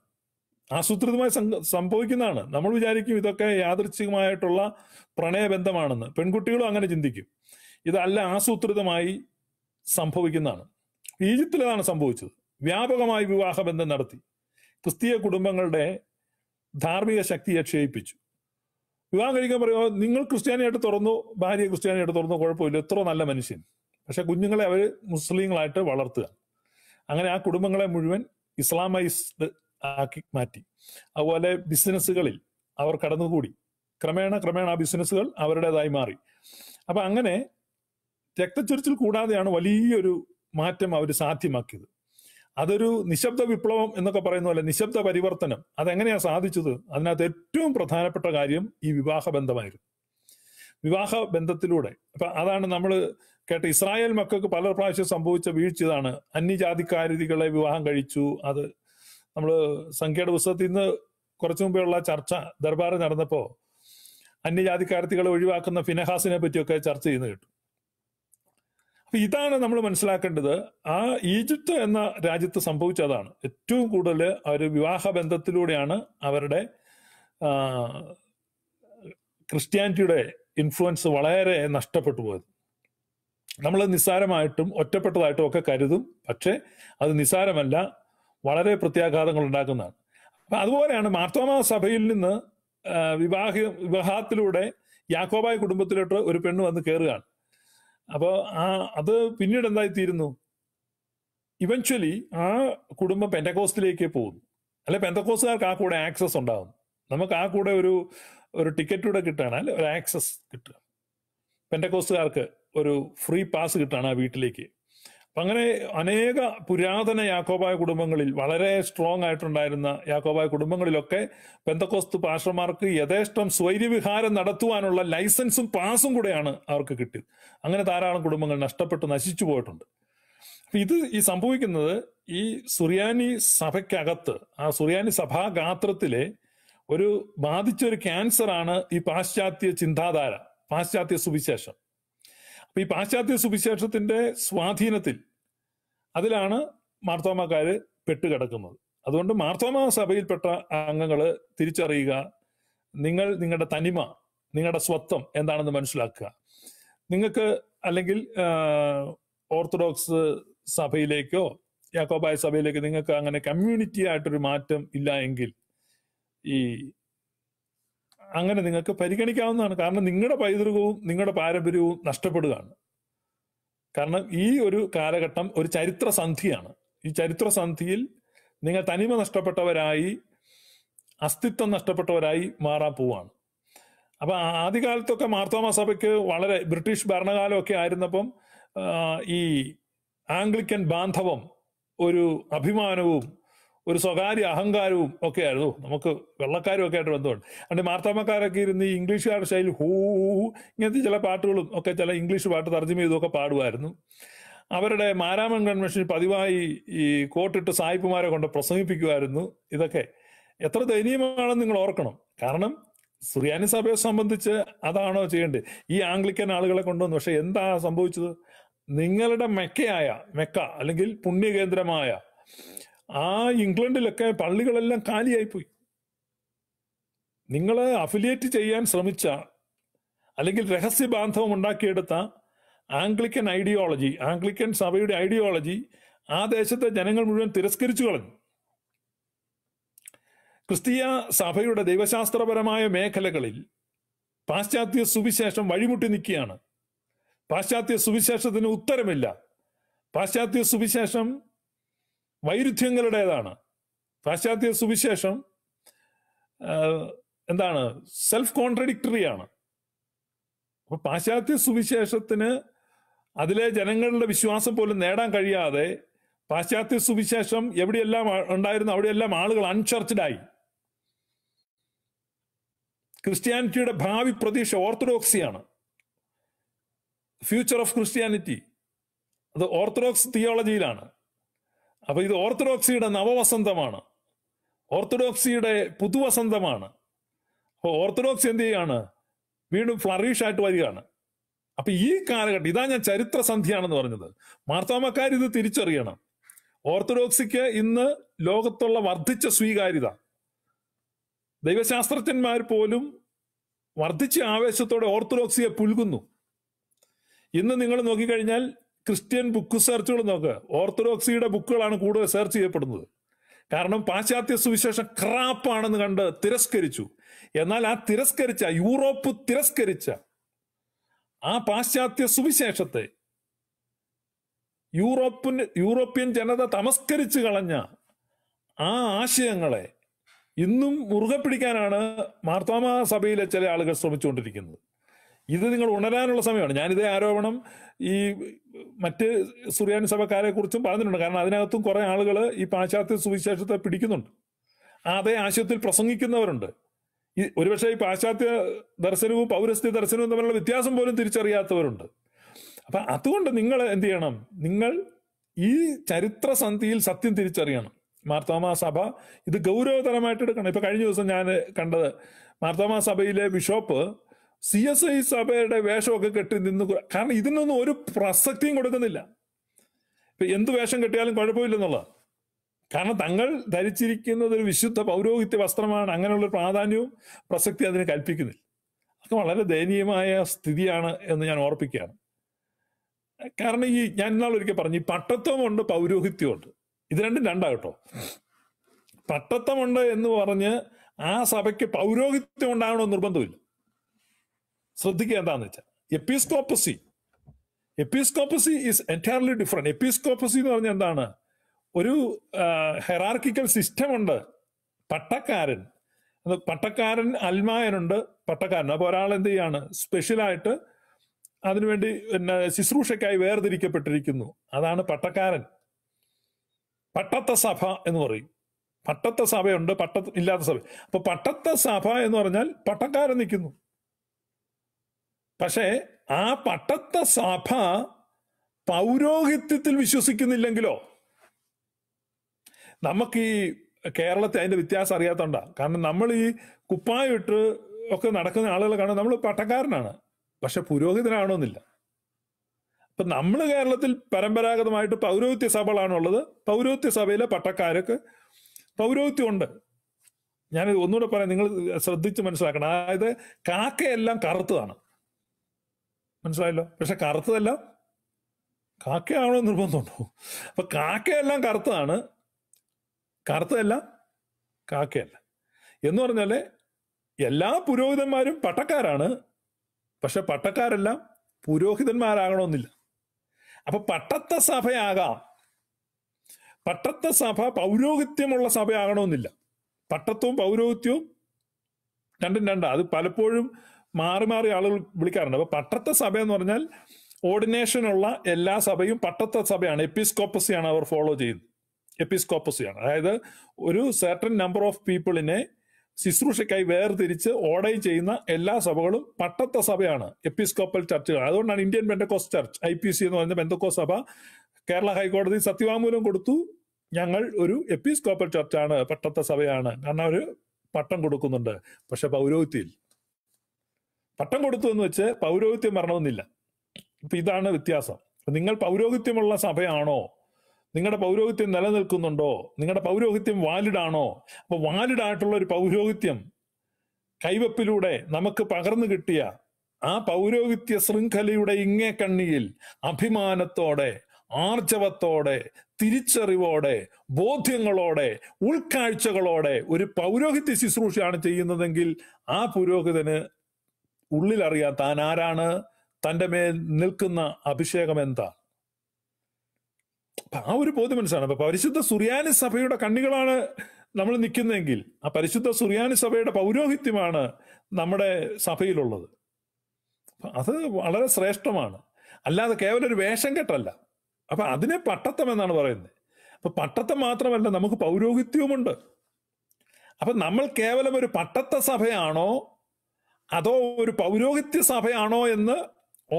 ആസൂത്രിതമായി സംഭവിക്കുന്നതാണ് നമ്മൾ വിചാരിക്കും ഇതൊക്കെ യാദൃച്ഛികമായിട്ടുള്ള പ്രണയബന്ധമാണെന്ന് പെൺകുട്ടികളും അങ്ങനെ ചിന്തിക്കും ഇതല്ല ആസൂത്രിതമായി സംഭവിക്കുന്നതാണ് ഈജിപ്തിൽ അതാണ് സംഭവിച്ചത് വ്യാപകമായി വിവാഹബന്ധം നടത്തി ക്രിസ്തീയ കുടുംബങ്ങളുടെ ധാർമ്മിക ശക്തിയെ ക്ഷയിപ്പിച്ചു വിവാഹം കഴിക്കാൻ പറയുമോ നിങ്ങൾ ക്രിസ്ത്യാനിയായിട്ട് തുറന്നു ഭാര്യ ക്രിസ്ത്യാനിയായിട്ട് തുറന്നു കുഴപ്പമില്ല എത്ര നല്ല മനുഷ്യൻ പക്ഷെ കുഞ്ഞുങ്ങളെ അവർ മുസ്ലിങ്ങളായിട്ട് വളർത്തുക അങ്ങനെ ആ കുടുംബങ്ങളെ മുഴുവൻ ഇസ്ലാമൈസ്ഡ് ആക്കി മാറ്റി അതുപോലെ ബിസിനസ്സുകളിൽ അവർ കടന്നുകൂടി ക്രമേണ ക്രമേണ ആ ബിസിനസ്സുകൾ അവരുടേതായി മാറി അപ്പൊ അങ്ങനെ രക്തച്ചൊരിച്ചിൽ കൂടാതെയാണ് വലിയൊരു മാറ്റം അവർ സാധ്യമാക്കിയത് അതൊരു നിശബ്ദ വിപ്ലവം എന്നൊക്കെ പറയുന്ന പോലെ നിശബ്ദ പരിവർത്തനം അതെങ്ങനെയാ സാധിച്ചത് അതിനകത്ത് ഏറ്റവും പ്രധാനപ്പെട്ട കാര്യം ഈ വിവാഹ ബന്ധമായിരുന്നു വിവാഹ ബന്ധത്തിലൂടെ അപ്പൊ അതാണ് നമ്മൾ കേട്ട ഇസ്രായേൽ മക്കൾക്ക് പല പ്രാവശ്യം സംഭവിച്ച വീഴ്ച ഇതാണ് അന്യജാതിക്കാരികളെ വിവാഹം കഴിച്ചു അത് നമ്മൾ സംഖ്യയുടെ പുസ്തകത്തിൽ നിന്ന് കുറച്ചു ഉള്ള ചർച്ച ദർബാർ നടന്നപ്പോൾ അന്യജാതിക്കാരത്തികളെ ഒഴിവാക്കുന്ന ഫിനഹാസിനെ പറ്റിയൊക്കെ ചർച്ച ചെയ്യുന്നു കേട്ടു ഇതാണ് നമ്മൾ മനസ്സിലാക്കേണ്ടത് ആ ഈജിപ്ത് എന്ന രാജ്യത്ത് സംഭവിച്ചതാണ് ഏറ്റവും കൂടുതൽ ഒരു വിവാഹ ബന്ധത്തിലൂടെയാണ് അവരുടെ ക്രിസ്ത്യാനിറ്റിയുടെ ഇൻഫ്ലുവൻസ് വളരെ നഷ്ടപ്പെട്ടു പോയത് നമ്മൾ നിസ്സാരമായിട്ടും ഒറ്റപ്പെട്ടതായിട്ടും ഒക്കെ കരുതും പക്ഷേ അത് നിസ്സാരമല്ല വളരെ പ്രത്യാഘാതങ്ങൾ ഉണ്ടാക്കുന്നതാണ് അപ്പം അതുപോലെയാണ് മാർത്തോമ സഭയിൽ നിന്ന് വിവാഹ വിവാഹത്തിലൂടെ യാക്കോബായ കുടുംബത്തിലോട്ട് ഒരു പെണ്ണ് വന്ന് കയറുകയാണ് അപ്പോൾ ആ അത് പിന്നീട് എന്തായിത്തീരുന്നു ഇവൻച്വലി ആ കുടുംബം പെൻറ്റക്കോസ്റ്റിലേക്ക് പോകുന്നു അല്ലെ പെന്തക്കോസുകാർക്ക് ആ കൂടെ ആക്സസ് ഉണ്ടാകുന്നു നമുക്ക് ആ കൂടെ ഒരു ഒരു ടിക്കറ്റ് കൂടെ കിട്ടുകയാണ് അല്ലെ ഒരു ആക്സസ് കിട്ടുക പെൻറ്റക്കോസുകാർക്ക് ഒരു ഫ്രീ പാസ് കിട്ടുകയാണ് ആ വീട്ടിലേക്ക് അങ്ങനെ അനേക പുരാതന യാക്കോബായ കുടുംബങ്ങളിൽ വളരെ സ്ട്രോങ് ആയിട്ടുണ്ടായിരുന്ന യാക്കോബായ കുടുംബങ്ങളിലൊക്കെ പെന്തക്കോസ്തു പാഷർമാർക്ക് യഥേഷ്ടം സ്വൈര്യവിഹാരം നടത്തുവാനുള്ള ലൈസൻസും പാസും കൂടെയാണ് അവർക്ക് കിട്ടിയത് അങ്ങനെ ധാരാളം കുടുംബങ്ങൾ നഷ്ടപ്പെട്ട് നശിച്ചു പോയിട്ടുണ്ട് അപ്പൊ ഇത് ഈ സംഭവിക്കുന്നത് ഈ സുറിയാനി സഭയ്ക്കകത്ത് ആ സുറിയാനി ഗാത്രത്തിലെ ഒരു ബാധിച്ച ഒരു ക്യാൻസറാണ് ഈ പാശ്ചാത്യ ചിന്താധാര പാശ്ചാത്യ സുവിശേഷം അപ്പൊ ഈ പാശ്ചാത്യ സുവിശേഷത്തിന്റെ സ്വാധീനത്തിൽ അതിലാണ് മാർത്തോമാക്കാര് പെട്ടുകിടക്കുന്നത് അതുകൊണ്ട് മാർത്തോമ സഭയിൽപ്പെട്ട അംഗങ്ങൾ തിരിച്ചറിയുക നിങ്ങൾ നിങ്ങളുടെ തനിമ നിങ്ങളുടെ സ്വത്വം എന്താണെന്ന് മനസ്സിലാക്കുക നിങ്ങൾക്ക് അല്ലെങ്കിൽ ഓർത്തഡോക്സ് സഭയിലേക്കോ യാക്കോബായ സഭയിലേക്കോ നിങ്ങൾക്ക് അങ്ങനെ കമ്മ്യൂണിറ്റി ആയിട്ടൊരു മാറ്റം ഇല്ല എങ്കിൽ ഈ അങ്ങനെ നിങ്ങൾക്ക് പരിഗണിക്കാവുന്നതാണ് കാരണം നിങ്ങളുടെ പൈതൃകവും നിങ്ങളുടെ പാരമ്പര്യവും നഷ്ടപ്പെടുകയാണ് കാരണം ഈ ഒരു കാലഘട്ടം ഒരു ചരിത്ര സന്ധിയാണ് ഈ ചരിത്ര സന്ധിയിൽ നിങ്ങൾ തനിമ നഷ്ടപ്പെട്ടവരായി അസ്തിത്വം നഷ്ടപ്പെട്ടവരായി മാറാൻ പോവാണ് അപ്പൊ ആദ്യകാലത്തൊക്കെ മാർത്തോമ സഭയ്ക്ക് വളരെ ബ്രിട്ടീഷ് ഭരണകാലമൊക്കെ ആയിരുന്നപ്പം ഈ ആംഗ്ലിക്കൻ ബാന്ധവം ഒരു അഭിമാനവും ഒരു സ്വകാര്യ അഹങ്കാരവും ഒക്കെ ആയിരുന്നു നമുക്ക് വെള്ളക്കാരും ഒക്കെ ആയിട്ട് ബന്ധമുണ്ട് അതുകൊണ്ട് മാർത്താമക്കാരൊക്കെ ഇരുന്ന് ഈ ഇംഗ്ലീഷുകാരുടെ ശൈലി ഹൂ ഇങ്ങനത്തെ ചില പാട്ടുകളും ഒക്കെ ചില ഇംഗ്ലീഷ് പാട്ട് തർജ്ജമ ചെയ്തൊക്കെ പാടുമായിരുന്നു അവരുടെ മാരാമൻ കൺവെൻഷൻ പതിവായി ഈ കോട്ടിട്ട് സായിപ്പുമാരെ കൊണ്ട് പ്രസംഗിപ്പിക്കുമായിരുന്നു ഇതൊക്കെ എത്ര ദയനീയമാണെന്ന് നിങ്ങൾ ഓർക്കണം കാരണം സുറിയാനി സഭയെ സംബന്ധിച്ച് അതാണോ ചെയ്യേണ്ടത് ഈ ആംഗ്ലിക്കൻ ആളുകളെ കൊണ്ടുവന്നു പക്ഷെ എന്താ സംഭവിച്ചത് നിങ്ങളുടെ മെക്കയായ മെക്ക അല്ലെങ്കിൽ പുണ്യകേന്ദ്രമായ ആ ഇംഗ്ലണ്ടിലൊക്കെ പള്ളികളെല്ലാം കാലിയായിപ്പോയി നിങ്ങളെ അഫിലിയേറ്റ് ചെയ്യാൻ ശ്രമിച്ച അല്ലെങ്കിൽ രഹസ്യ ബാന്ധവം ഉണ്ടാക്കിയെടുത്ത ആംഗ്ലിക്കൻ ഐഡിയോളജി ആംഗ്ലിക്കൻ സഭയുടെ ഐഡിയോളജി ആ ദേശത്തെ ജനങ്ങൾ മുഴുവൻ തിരസ്കരിച്ചു കളഞ്ഞു ക്രിസ്തീയ സഭയുടെ ദൈവശാസ്ത്രപരമായ മേഖലകളിൽ പാശ്ചാത്യ സുവിശേഷം വഴിമുട്ടി നിൽക്കുകയാണ് പാശ്ചാത്യ സുവിശേഷത്തിന് ഉത്തരമില്ല പാശ്ചാത്യ സുവിശേഷം വൈരുദ്ധ്യങ്ങളുടേതാണ് പാശ്ചാത്യ സുവിശേഷം എന്താണ് സെൽഫ് കോൺട്രഡിക്ടറി ആണ് അപ്പൊ പാശ്ചാത്യ സുവിശേഷത്തിന് അതിലെ ജനങ്ങളുടെ വിശ്വാസം പോലും നേടാൻ കഴിയാതെ പാശ്ചാത്യ സുവിശേഷം എവിടെയെല്ലാം ഉണ്ടായിരുന്നു അവിടെയെല്ലാം ആളുകൾ അൺചർച്ചഡായി ക്രിസ്ത്യാനിറ്റിയുടെ ഭാവി പ്രതീക്ഷ ഓർത്തഡോക്സിയാണ് ഫ്യൂച്ചർ ഓഫ് ക്രിസ്ത്യാനിറ്റി അത് ഓർത്തഡോക്സ് തിയോളജിയിലാണ് അപ്പൊ ഇത് ഓർത്തഡോക്സിയുടെ നവവസന്തമാണ് ഓർത്തഡോക്സിയുടെ പുതുവസന്തമാണ് അപ്പൊ ഓർത്തഡോക്സ് എന്ത് ചെയ്യാണ് വീണ്ടും ഫ്ലറീഷ് ആയിട്ട് വരികയാണ് അപ്പൊ ഈ കാലഘട്ടം ഇതാ ഞാൻ ചരിത്ര സന്ധിയാണെന്ന് പറഞ്ഞത് മാർത്തോമക്കാർ ഇത് തിരിച്ചറിയണം ഓർത്തഡോക്സിക്ക് ഇന്ന് ലോകത്തുള്ള വർദ്ധിച്ച സ്വീകാര്യത ദൈവശാസ്ത്രജ്ഞന്മാർ പോലും വർദ്ധിച്ച ആവേശത്തോടെ ഓർത്തഡോക്സിയെ പുൽകുന്നു ഇന്ന് നിങ്ങൾ നോക്കിക്കഴിഞ്ഞാൽ ക്രിസ്ത്യൻ ബുക്ക് സെർച്ചുകൾ നോക്കുക ഓർത്തഡോക്സിയുടെ ബുക്കുകളാണ് കൂടുതൽ സെർച്ച് ചെയ്യപ്പെടുന്നത് കാരണം പാശ്ചാത്യ സുവിശേഷം ക്രാപ്പാണെന്ന് കണ്ട് തിരസ്കരിച്ചു എന്നാൽ ആ തിരസ്കരിച്ച യൂറോപ്പ് തിരസ്കരിച്ച ആ പാശ്ചാത്യ സുവിശേഷത്തെ യൂറോപ്പിന് യൂറോപ്യൻ ജനത തമസ്കരിച്ചു കളഞ്ഞ ആ ആശയങ്ങളെ ഇന്നും മുറുകെ പിടിക്കാനാണ് മാർത്തോമാ സഭയിലെ ചില ആളുകൾ ശ്രമിച്ചുകൊണ്ടിരിക്കുന്നത് ഇത് നിങ്ങൾ ഉണരാനുള്ള സമയമാണ് ഞാനിതേ ആരോപണം ഈ മറ്റ് സുറിയാനി സഭക്കാരെ കുറിച്ചും പറഞ്ഞിട്ടുണ്ട് കാരണം അതിനകത്തും കുറെ ആളുകൾ ഈ പാശ്ചാത്യ സുവിശേഷത്തെ പിടിക്കുന്നുണ്ട് അതേ ആശയത്തിൽ പ്രസംഗിക്കുന്നവരുണ്ട് ഈ ഒരുപക്ഷെ ഈ പാശ്ചാത്യ ദർശനവും പൗരസ്ത്യ ദർശനവും തമ്മിലുള്ള വ്യത്യാസം പോലും തിരിച്ചറിയാത്തവരുണ്ട് അപ്പൊ അതുകൊണ്ട് നിങ്ങൾ എന്ത് ചെയ്യണം നിങ്ങൾ ഈ ചരിത്ര സന്ധിയിൽ സത്യം തിരിച്ചറിയണം മാർത്തോമാ സഭ ഇത് ഗൗരവതരമായിട്ട് എടുക്കണം ഇപ്പൊ കഴിഞ്ഞ ദിവസം ഞാൻ കണ്ടത് മാർത്തോമാ സഭയിലെ ബിഷോപ്പ് സി എസ് ഐ സഭയുടെ വേഷമൊക്കെ കെട്ടി നിന്ന് കാരണം ഇതിനൊന്നും ഒരു പ്രസക്തിയും കൊടുക്കുന്നില്ല ഇപ്പൊ എന്ത് വേഷം കെട്ടിയാലും കുഴപ്പമില്ലെന്നുള്ള കാരണം തങ്ങൾ ധരിച്ചിരിക്കുന്നത് ഒരു വിശുദ്ധ പൗരോഹിത്യ വസ്ത്രമാണ് അങ്ങനെയുള്ള പ്രാധാന്യവും പ്രസക്തി അതിന് കൽപ്പിക്കുന്നില്ല അതൊക്കെ വളരെ ദയനീയമായ സ്ഥിതിയാണ് എന്ന് ഞാൻ ഓർപ്പിക്കുകയാണ് കാരണം ഈ ഞാൻ ഇന്നാളൊരിക്കൽ പറഞ്ഞു ഈ പട്ടത്വമുണ്ട് പൗരോഹിത്യമുണ്ട് ഇത് രണ്ടും രണ്ടാകട്ടോ പട്ടത്വമുണ്ട് എന്ന് പറഞ്ഞ് ആ സഭയ്ക്ക് പൗരോഹിത്യം ഉണ്ടാകണമെന്ന് നിർബന്ധമില്ല ശ്രദ്ധിക്കുക എന്താണെന്ന് വെച്ചാൽ episcopacy episcopacy is entirely different episcopacy എന്ന് പറഞ്ഞാൽ എന്താണ് ഒരു ഹെറാർക്കിക്കൽ സിസ്റ്റം ഉണ്ട് പട്ടക്കാരൻ പട്ടക്കാരൻ അൽമായനുണ്ട് പട്ടക്കാരൻ അപ്പോൾ ഒരാൾ എന്ത് ചെയ്യാണ് സ്പെഷ്യലായിട്ട് അതിനുവേണ്ടി പിന്നെ ശുശ്രൂഷയ്ക്കായി വേർതിരിക്കപ്പെട്ടിരിക്കുന്നു അതാണ് പട്ടക്കാരൻ പട്ടത്ത സഭ എന്ന് പറയും പട്ടത്ത സഭയുണ്ട് പട്ട ഇല്ലാത്ത സഭ അപ്പൊ പട്ടത്ത സഭ എന്ന് പറഞ്ഞാൽ പട്ടക്കാരൻ നിൽക്കുന്നു പക്ഷേ ആ പട്ടത്ത സഭ പൗരോഹിത്യത്തിൽ വിശ്വസിക്കുന്നില്ലെങ്കിലോ നമുക്ക് ഈ കേരളത്തെ അതിന്റെ വ്യത്യാസം അറിയാത്തോണ്ടാണ് കാരണം നമ്മൾ ഈ കുപ്പായിട്ട് ഒക്കെ നടക്കുന്ന ആളുകളെ കാണാൻ നമ്മൾ പട്ടക്കാരനാണ് പക്ഷെ പുരോഹിതനാണോന്നില്ല അപ്പൊ നമ്മൾ കേരളത്തിൽ പരമ്പരാഗതമായിട്ട് പൗരോഹിത്യ സഭകളാണുള്ളത് പൗരോഹിത്യ സഭയിലെ പട്ടക്കാർക്ക് പൗരോഹിത്യമുണ്ട് ഞാൻ ഒന്നുകൂടെ പറയാം നിങ്ങൾ ശ്രദ്ധിച്ച് മനസ്സിലാക്കണം അതായത് കാക്കയെല്ലാം കറുത്തതാണ് മനസ്സിലായല്ലോ പക്ഷെ കറുത്തതല്ല കാക്കയാണോ നിർബന്ധമുണ്ടോ അപ്പൊ കാക്കയെല്ലാം കറുത്തതാണ് കറുത്തതല്ല കാക്കയല്ല എന്ന് പറഞ്ഞാൽ എല്ലാ പുരോഹിതന്മാരും പട്ടക്കാരാണ് പക്ഷെ പട്ടക്കാരെല്ലാം പുരോഹിതന്മാരാകണമെന്നില്ല അപ്പൊ പട്ടത്ത സഭയാകാം പട്ടത്ത സഭ പൗരോഹിത്യമുള്ള സഭയാകണമെന്നില്ല പട്ടത്വവും പൗരോഹിത്യവും രണ്ടും രണ്ടാണ് അത് പലപ്പോഴും മാറി മാറി ആളുകൾ വിളിക്കാറുണ്ട് അപ്പൊ പട്ടത്തെ സഭ എന്ന് പറഞ്ഞാൽ ഓർഡിനേഷൻ ഉള്ള എല്ലാ സഭയും പട്ടത്തെ സഭയാണ് എപ്പിസ്കോപ്പസിയാണ് അവർ ഫോളോ ചെയ്യുന്നത് എപ്പിസ്കോപ്പസിയാണ് അതായത് ഒരു സെർട്ടൻ നമ്പർ ഓഫ് പീപ്പിളിനെ ശുശ്രൂഷയ്ക്കായി വേർതിരിച്ച് ഓർഡൈൻ ചെയ്യുന്ന എല്ലാ സഭകളും പട്ടത്തെ സഭയാണ് എപ്പിസ്കോപ്പൽ ചർച്ചുകൾ അതുകൊണ്ടാണ് Indian Pentecost church I P C എന്ന് പറയുന്ന ബെന്തക്കോസ് സഭ കേരള ഹൈക്കോടതി സത്യവാങ്മൂലം കൊടുത്തു ഞങ്ങൾ ഒരു എപ്പിസ്കോപ്പൽ ചർച്ചാണ് പട്ടത്തെ സഭയാണ് കാരണം അവർ പട്ടം കൊടുക്കുന്നുണ്ട് പക്ഷെ പൗരോഹിത്യയിൽ പട്ടം കൊടുത്തു എന്ന് വെച്ച് പൗരോഹിത്യം വരണമെന്നില്ല ഇപ്പൊ ഇതാണ് വ്യത്യാസം നിങ്ങൾ പൗരോഹിത്യമുള്ള സഭയാണോ നിങ്ങളുടെ പൗരോഹിത്യം നിലനിൽക്കുന്നുണ്ടോ നിങ്ങളുടെ പൗരോഹിത്യം വാലിഡ് ആണോ അപ്പൊ വാലിഡ് ആയിട്ടുള്ള ഒരു പൗരോഹിത്യം കൈവപ്പിലൂടെ നമുക്ക് പകർന്നു കിട്ടിയ ആ പൗരോഹിത്യ ശൃംഖലയുടെ ഇങ്ങേ കണ്ണിയിൽ അഭിമാനത്തോടെ ആർജവത്തോടെ തിരിച്ചറിവോടെ ബോധ്യങ്ങളോടെ ഉൾക്കാഴ്ചകളോടെ ഒരു പൗരോഹിത്യ ശുശ്രൂഷയാണ് ചെയ്യുന്നതെങ്കിൽ ആ പുരോഹിതന് ഉള്ളിലറിയാം താൻ ആരാണ് തൻ്റെ മേൽ നിൽക്കുന്ന അഭിഷേകം എന്താ അപ്പൊ ആ ഒരു ബോധ്യം മനസ്സിലാണ് അപ്പൊ പരിശുദ്ധ സുറിയാനി സഭയുടെ കണ്ണികളാണ് നമ്മൾ നിൽക്കുന്നതെങ്കിൽ ആ പരിശുദ്ധ സുറിയാനി സഭയുടെ പൗരോഹിത്യമാണ് നമ്മുടെ സഭയിലുള്ളത് അത് വളരെ ശ്രേഷ്ഠമാണ് അല്ലാതെ കേവലം ഒരു വേഷം കെട്ടല്ല അപ്പൊ അതിനെ പട്ടത്തം എന്നാണ് പറയുന്നത് അപ്പൊ പട്ടത്തം മാത്രമല്ല നമുക്ക് പൗരോഹിത്യവുമുണ്ട് അപ്പൊ നമ്മൾ കേവലം ഒരു പട്ടത്ത സഭയാണോ അതോ ഒരു പൗരോഹിത്യ സഭയാണോ എന്ന്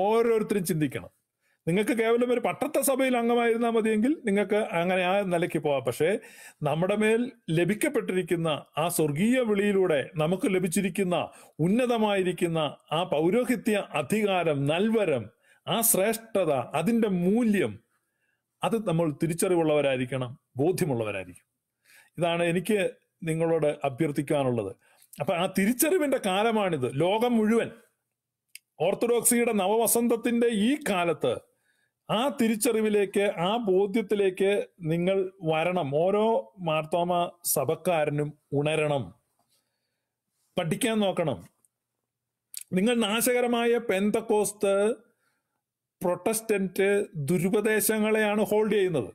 ഓരോരുത്തരും ചിന്തിക്കണം നിങ്ങൾക്ക് കേവലം ഒരു പട്ടത്തെ സഭയിൽ അംഗമായിരുന്നാൽ മതിയെങ്കിൽ നിങ്ങൾക്ക് അങ്ങനെ ആ നിലയ്ക്ക് പോവാം പക്ഷേ നമ്മുടെ മേൽ ലഭിക്കപ്പെട്ടിരിക്കുന്ന ആ സ്വർഗീയ വിളിയിലൂടെ നമുക്ക് ലഭിച്ചിരിക്കുന്ന ഉന്നതമായിരിക്കുന്ന ആ പൗരോഹിത്യ അധികാരം നൽവരം ആ ശ്രേഷ്ഠത അതിൻ്റെ മൂല്യം അത് നമ്മൾ തിരിച്ചറിവുള്ളവരായിരിക്കണം ബോധ്യമുള്ളവരായിരിക്കും ഇതാണ് എനിക്ക് നിങ്ങളോട് അഭ്യർത്ഥിക്കാനുള്ളത് അപ്പൊ ആ തിരിച്ചറിവിന്റെ കാലമാണിത് ലോകം മുഴുവൻ ഓർത്തഡോക്സിയുടെ നവവസന്തത്തിന്റെ ഈ കാലത്ത് ആ തിരിച്ചറിവിലേക്ക് ആ ബോധ്യത്തിലേക്ക് നിങ്ങൾ വരണം ഓരോ മാർത്തോമ സഭക്കാരനും ഉണരണം പഠിക്കാൻ നോക്കണം നിങ്ങൾ നാശകരമായ പെന്തക്കോസ്റ്റ് പ്രൊട്ടസ്റ്റന്റ് ദുരുപദേശങ്ങളെയാണ് ഹോൾഡ് ചെയ്യുന്നത്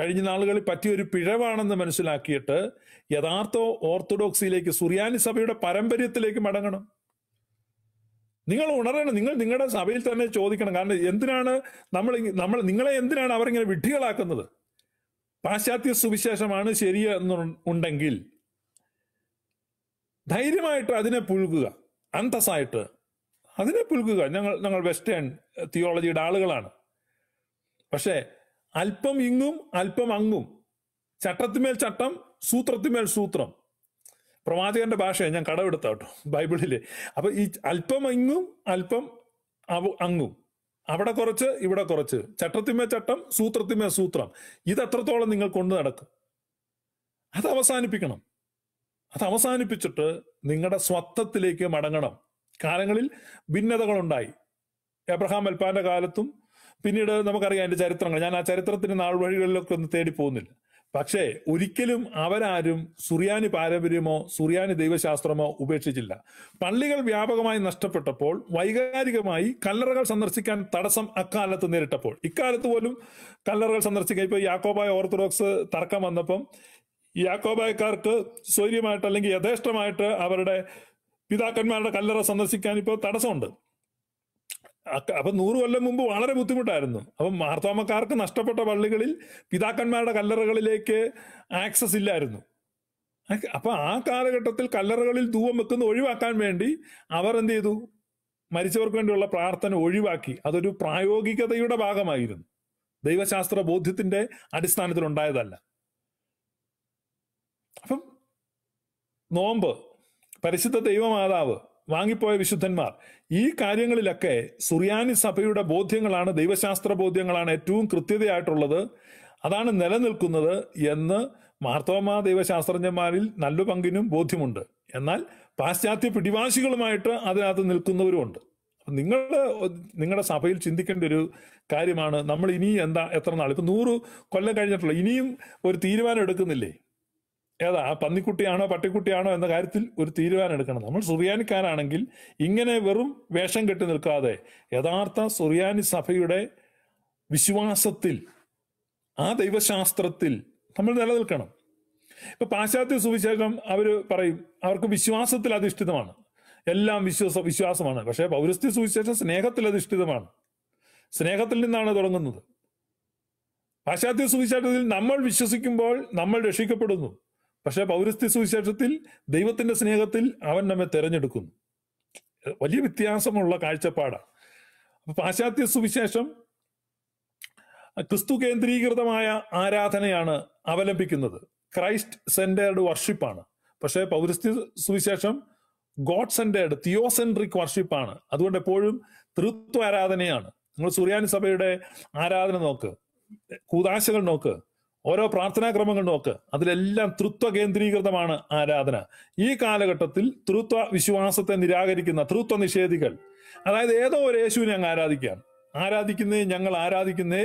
കഴിഞ്ഞ നാളുകളിൽ പറ്റിയൊരു പിഴവാണെന്ന് മനസ്സിലാക്കിയിട്ട് യഥാർത്ഥ ഓർത്തഡോക്സിയിലേക്ക് സുറിയാനി സഭയുടെ പാരമ്പര്യത്തിലേക്ക് മടങ്ങണം നിങ്ങൾ ഉണരണം നിങ്ങൾ നിങ്ങളുടെ സഭയിൽ തന്നെ ചോദിക്കണം കാരണം എന്തിനാണ് നമ്മൾ നമ്മൾ നിങ്ങളെ എന്തിനാണ് അവരിങ്ങനെ വിഡ്ഢികളാക്കുന്നത് പാശ്ചാത്യ സുവിശേഷമാണ് ശരി ഉണ്ടെങ്കിൽ ധൈര്യമായിട്ട് അതിനെ പുഴുകുക അന്തസ്സായിട്ട് അതിനെ പുഴുകുക ഞങ്ങൾ ഞങ്ങൾ വെസ്റ്റേൺ തിയോളജിയുടെ ആളുകളാണ് പക്ഷേ അല്പം ഇങ്ങും അല്പം അങ്ങും ചട്ടത്തിന്മേൽ ചട്ടം സൂത്രത്തിന്മേൽ സൂത്രം പ്രവാചകന്റെ ഭാഷയാണ് ഞാൻ കടമെടുത്ത കേട്ടോ ബൈബിളില് അപ്പൊ ഈ അല്പം ഇങ്ങും അല്പം അങ്ങും അവിടെ കുറച്ച് ഇവിടെ കുറച്ച് ചട്ടത്തിന്മേൽ ചട്ടം സൂത്രത്തിന്മേൽ സൂത്രം ഇത് അത്രത്തോളം നിങ്ങൾ കൊണ്ടു നടക്കും അത് അവസാനിപ്പിക്കണം അത് അവസാനിപ്പിച്ചിട്ട് നിങ്ങളുടെ സ്വത്വത്തിലേക്ക് മടങ്ങണം കാലങ്ങളിൽ ഭിന്നതകളുണ്ടായി എബ്രഹാം അൽപ്പാന്റെ കാലത്തും പിന്നീട് നമുക്കറിയാം അതിന്റെ ചരിത്രങ്ങൾ ഞാൻ ആ ചരിത്രത്തിന് നാൾ വഴികളിലൊക്കെ ഒന്ന് തേടി പോകുന്നില്ല പക്ഷേ ഒരിക്കലും അവരാരും സുറിയാനി പാരമ്പര്യമോ സുറിയാനി ദൈവശാസ്ത്രമോ ഉപേക്ഷിച്ചില്ല പള്ളികൾ വ്യാപകമായി നഷ്ടപ്പെട്ടപ്പോൾ വൈകാരികമായി കല്ലറകൾ സന്ദർശിക്കാൻ തടസ്സം അക്കാലത്ത് നേരിട്ടപ്പോൾ ഇക്കാലത്ത് പോലും കല്ലറകൾ സന്ദർശിക്കാൻ ഇപ്പോൾ യാക്കോബായ ഓർത്തഡോക്സ് തർക്കം വന്നപ്പം യാക്കോബായക്കാർക്ക് സ്വൈര്യമായിട്ട് അല്ലെങ്കിൽ യഥേഷ്ടമായിട്ട് അവരുടെ പിതാക്കന്മാരുടെ കല്ലറ സന്ദർശിക്കാൻ ഇപ്പോൾ തടസ്സമുണ്ട് അപ്പൊ നൂറ് കൊല്ലം മുമ്പ് വളരെ ബുദ്ധിമുട്ടായിരുന്നു അപ്പം മാർത്തോമക്കാർക്ക് നഷ്ടപ്പെട്ട പള്ളികളിൽ പിതാക്കന്മാരുടെ കല്ലറകളിലേക്ക് ആക്സസ് ഇല്ലായിരുന്നു അപ്പൊ ആ കാലഘട്ടത്തിൽ കല്ലറകളിൽ ധൂവം വെക്കുന്ന ഒഴിവാക്കാൻ വേണ്ടി അവർ എന്ത് ചെയ്തു മരിച്ചവർക്ക് വേണ്ടിയുള്ള പ്രാർത്ഥന ഒഴിവാക്കി അതൊരു പ്രായോഗികതയുടെ ഭാഗമായിരുന്നു ദൈവശാസ്ത്ര ബോധ്യത്തിന്റെ അടിസ്ഥാനത്തിൽ ഉണ്ടായതല്ല അപ്പം നോമ്പ് പരിശുദ്ധ ദൈവമാതാവ് വാങ്ങിപ്പോയ വിശുദ്ധന്മാർ ഈ കാര്യങ്ങളിലൊക്കെ സുറിയാനി സഭയുടെ ബോധ്യങ്ങളാണ് ദൈവശാസ്ത്ര ബോധ്യങ്ങളാണ് ഏറ്റവും കൃത്യതയായിട്ടുള്ളത് അതാണ് നിലനിൽക്കുന്നത് എന്ന് മാർത്തോമ ദൈവശാസ്ത്രജ്ഞന്മാരിൽ നല്ല പങ്കിനും ബോധ്യമുണ്ട് എന്നാൽ പാശ്ചാത്യ പിടിവാശികളുമായിട്ട് അതിനകത്ത് നിൽക്കുന്നവരുമുണ്ട് നിങ്ങൾ നിങ്ങളുടെ സഭയിൽ ചിന്തിക്കേണ്ട ഒരു കാര്യമാണ് നമ്മൾ ഇനിയും എന്താ എത്ര നാൾ ഇപ്പം നൂറ് കൊല്ലം കഴിഞ്ഞിട്ടുള്ള ഇനിയും ഒരു തീരുമാനം എടുക്കുന്നില്ലേ ഏതാ പന്നിക്കുട്ടിയാണോ പട്ടിക്കുട്ടിയാണോ എന്ന കാര്യത്തിൽ ഒരു തീരുമാനം എടുക്കണം നമ്മൾ സുറിയാനിക്കാരാണെങ്കിൽ ഇങ്ങനെ വെറും വേഷം കെട്ടി നിൽക്കാതെ യഥാർത്ഥ സുറിയാനി സഭയുടെ വിശ്വാസത്തിൽ ആ ദൈവശാസ്ത്രത്തിൽ നമ്മൾ നിലനിൽക്കണം ഇപ്പൊ പാശ്ചാത്യ സുവിശേഷം അവർ പറയും അവർക്ക് വിശ്വാസത്തിൽ അധിഷ്ഠിതമാണ് എല്ലാം വിശ്വാസ വിശ്വാസമാണ് പക്ഷേ പൗരസ്ത്യ സുവിശേഷം സ്നേഹത്തിൽ അധിഷ്ഠിതമാണ് സ്നേഹത്തിൽ നിന്നാണ് തുടങ്ങുന്നത് പാശ്ചാത്യ സുവിശേഷത്തിൽ നമ്മൾ വിശ്വസിക്കുമ്പോൾ നമ്മൾ രക്ഷിക്കപ്പെടുന്നു പക്ഷെ പൗരസ്ത്യ സുവിശേഷത്തിൽ ദൈവത്തിന്റെ സ്നേഹത്തിൽ അവൻ നമ്മെ തെരഞ്ഞെടുക്കുന്നു വലിയ വ്യത്യാസമുള്ള കാഴ്ചപ്പാടാണ് പാശ്ചാത്യ സുവിശേഷം ക്രിസ്തു കേന്ദ്രീകൃതമായ ആരാധനയാണ് അവലംബിക്കുന്നത് ക്രൈസ്റ്റ് സെന്റേർഡ് വർഷിപ്പാണ് പക്ഷേ പൗരസ്ത്യ സുവിശേഷം ഗോഡ് സെന്റേർഡ് തിയോസെൻട്രിക് വർഷിപ്പാണ് അതുകൊണ്ട് എപ്പോഴും തൃത്വ ആരാധനയാണ് നിങ്ങൾ സുറിയാനി സഭയുടെ ആരാധന നോക്ക് കൂതാശകൾ നോക്ക് ഓരോ പ്രാർത്ഥനാക്രമങ്ങൾ നോക്ക് അതിലെല്ലാം തൃത്വ കേന്ദ്രീകൃതമാണ് ആരാധന ഈ കാലഘട്ടത്തിൽ തൃത്വ വിശ്വാസത്തെ നിരാകരിക്കുന്ന തൃത്വ നിഷേധികൾ അതായത് ഏതോ ഒരു യേശുവിനെ അങ്ങ് ആരാധിക്കാം ആരാധിക്കുന്നേ ഞങ്ങൾ ആരാധിക്കുന്നേ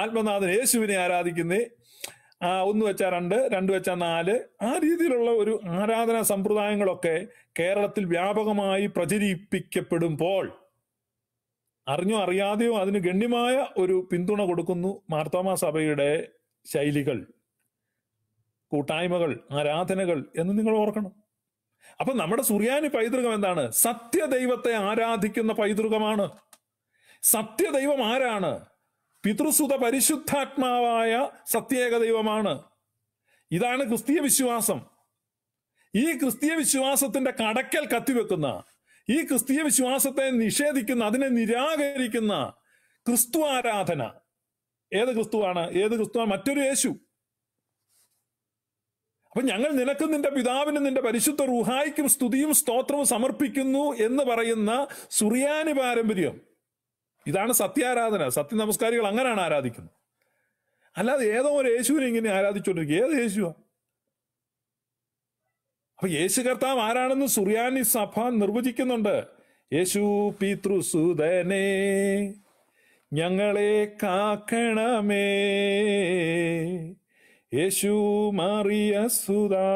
ആത്മനാഥൻ യേശുവിനെ ആരാധിക്കുന്നേ ആ ഒന്ന് വെച്ചാൽ രണ്ട് രണ്ട് വെച്ചാൽ നാല് ആ രീതിയിലുള്ള ഒരു ആരാധനാ സമ്പ്രദായങ്ങളൊക്കെ കേരളത്തിൽ വ്യാപകമായി പ്രചരിപ്പിക്കപ്പെടുമ്പോൾ അറിഞ്ഞോ അറിയാതെയോ അതിന് ഗണ്യമായ ഒരു പിന്തുണ കൊടുക്കുന്നു മാർത്തോമാ സഭയുടെ ശൈലികൾ കൂട്ടായ്മകൾ ആരാധനകൾ എന്ന് നിങ്ങൾ ഓർക്കണം അപ്പൊ നമ്മുടെ സുറിയാനി പൈതൃകം എന്താണ് സത്യദൈവത്തെ ആരാധിക്കുന്ന പൈതൃകമാണ് സത്യദൈവം ആരാണ് പിതൃസുത പരിശുദ്ധാത്മാവായ സത്യേക ദൈവമാണ് ഇതാണ് ക്രിസ്തീയ വിശ്വാസം ഈ ക്രിസ്തീയ വിശ്വാസത്തിന്റെ കടക്കൽ കത്തിവെക്കുന്ന ഈ ക്രിസ്തീയ വിശ്വാസത്തെ നിഷേധിക്കുന്ന അതിനെ നിരാകരിക്കുന്ന ക്രിസ്തു ആരാധന ഏത് ക്രിസ്തുവാണ് ഏത് ക്രിസ്തുവാണ് മറ്റൊരു യേശു അപ്പൊ ഞങ്ങൾ നിനക്ക് നിന്റെ പിതാവിനും നിന്റെ പരിശുദ്ധ റുഹായിക്കും സ്തുതിയും സ്തോത്രവും സമർപ്പിക്കുന്നു എന്ന് പറയുന്ന സുറിയാനി പാരമ്പര്യം ഇതാണ് സത്യാരാധന സത്യനമസ്കാരികൾ അങ്ങനെയാണ് ആരാധിക്കുന്നത് അല്ലാതെ ഏതോ ഒരു യേശുവിനെ ഇങ്ങനെ ആരാധിച്ചുകൊണ്ടിരിക്കുക ഏത് യേശുവാ അപ്പൊ യേശു കർത്താവ് ആരാണെന്ന് സുറിയാനി സഭ നിർവചിക്കുന്നുണ്ട് യേശു പിതൃസുദനേ ഞങ്ങളെ കാക്കണമേ യേശു മാറിയ സുതാ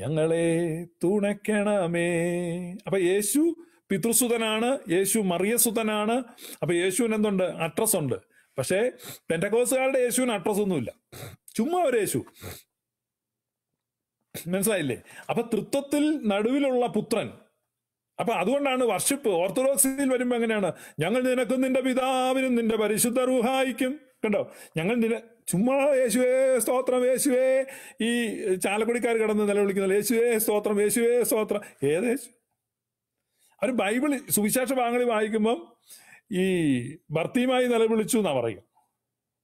ഞങ്ങളെ തുണയ്ക്കണമേ അപ്പൊ യേശു പിതൃസുതനാണ് യേശു മറിയസുതനാണ് അപ്പൊ യേശുവിന് എന്തുണ്ട് അഡ്രസ് ഉണ്ട് പക്ഷേ പെൻറ്റക്കോസുകാരുടെ യേശുവിന് അഡ്രസ് ഒന്നുമില്ല ചുമ്മാ ഒരു യേശു മനസ്സിലായില്ലേ അപ്പൊ തൃത്വത്തിൽ നടുവിലുള്ള പുത്രൻ അപ്പൊ അതുകൊണ്ടാണ് വർഷിപ്പ് ഓർത്തഡോക്സിൽ വരുമ്പോൾ എങ്ങനെയാണ് ഞങ്ങൾ നിനക്കും നിന്റെ പിതാവിനും നിന്റെ പരിശുദ്ധ റൂഹായിക്കും കണ്ടോ ഞങ്ങൾ നിന ചുമ്മാ യേശുവേ സ്തോത്രം യേശുവേ ഈ ചാലക്കുടിക്കാർ കിടന്ന് നിലവിളിക്കുന്ന യേശുവേ സ്തോത്രം യേശുവേ സ്തോത്രം ഏത് യേശു അവർ ബൈബിൾ സുവിശേഷ ഭാഗങ്ങളിൽ വായിക്കുമ്പം ഈ ഭർത്തിയുമായി നിലവിളിച്ചു എന്നാ പറയും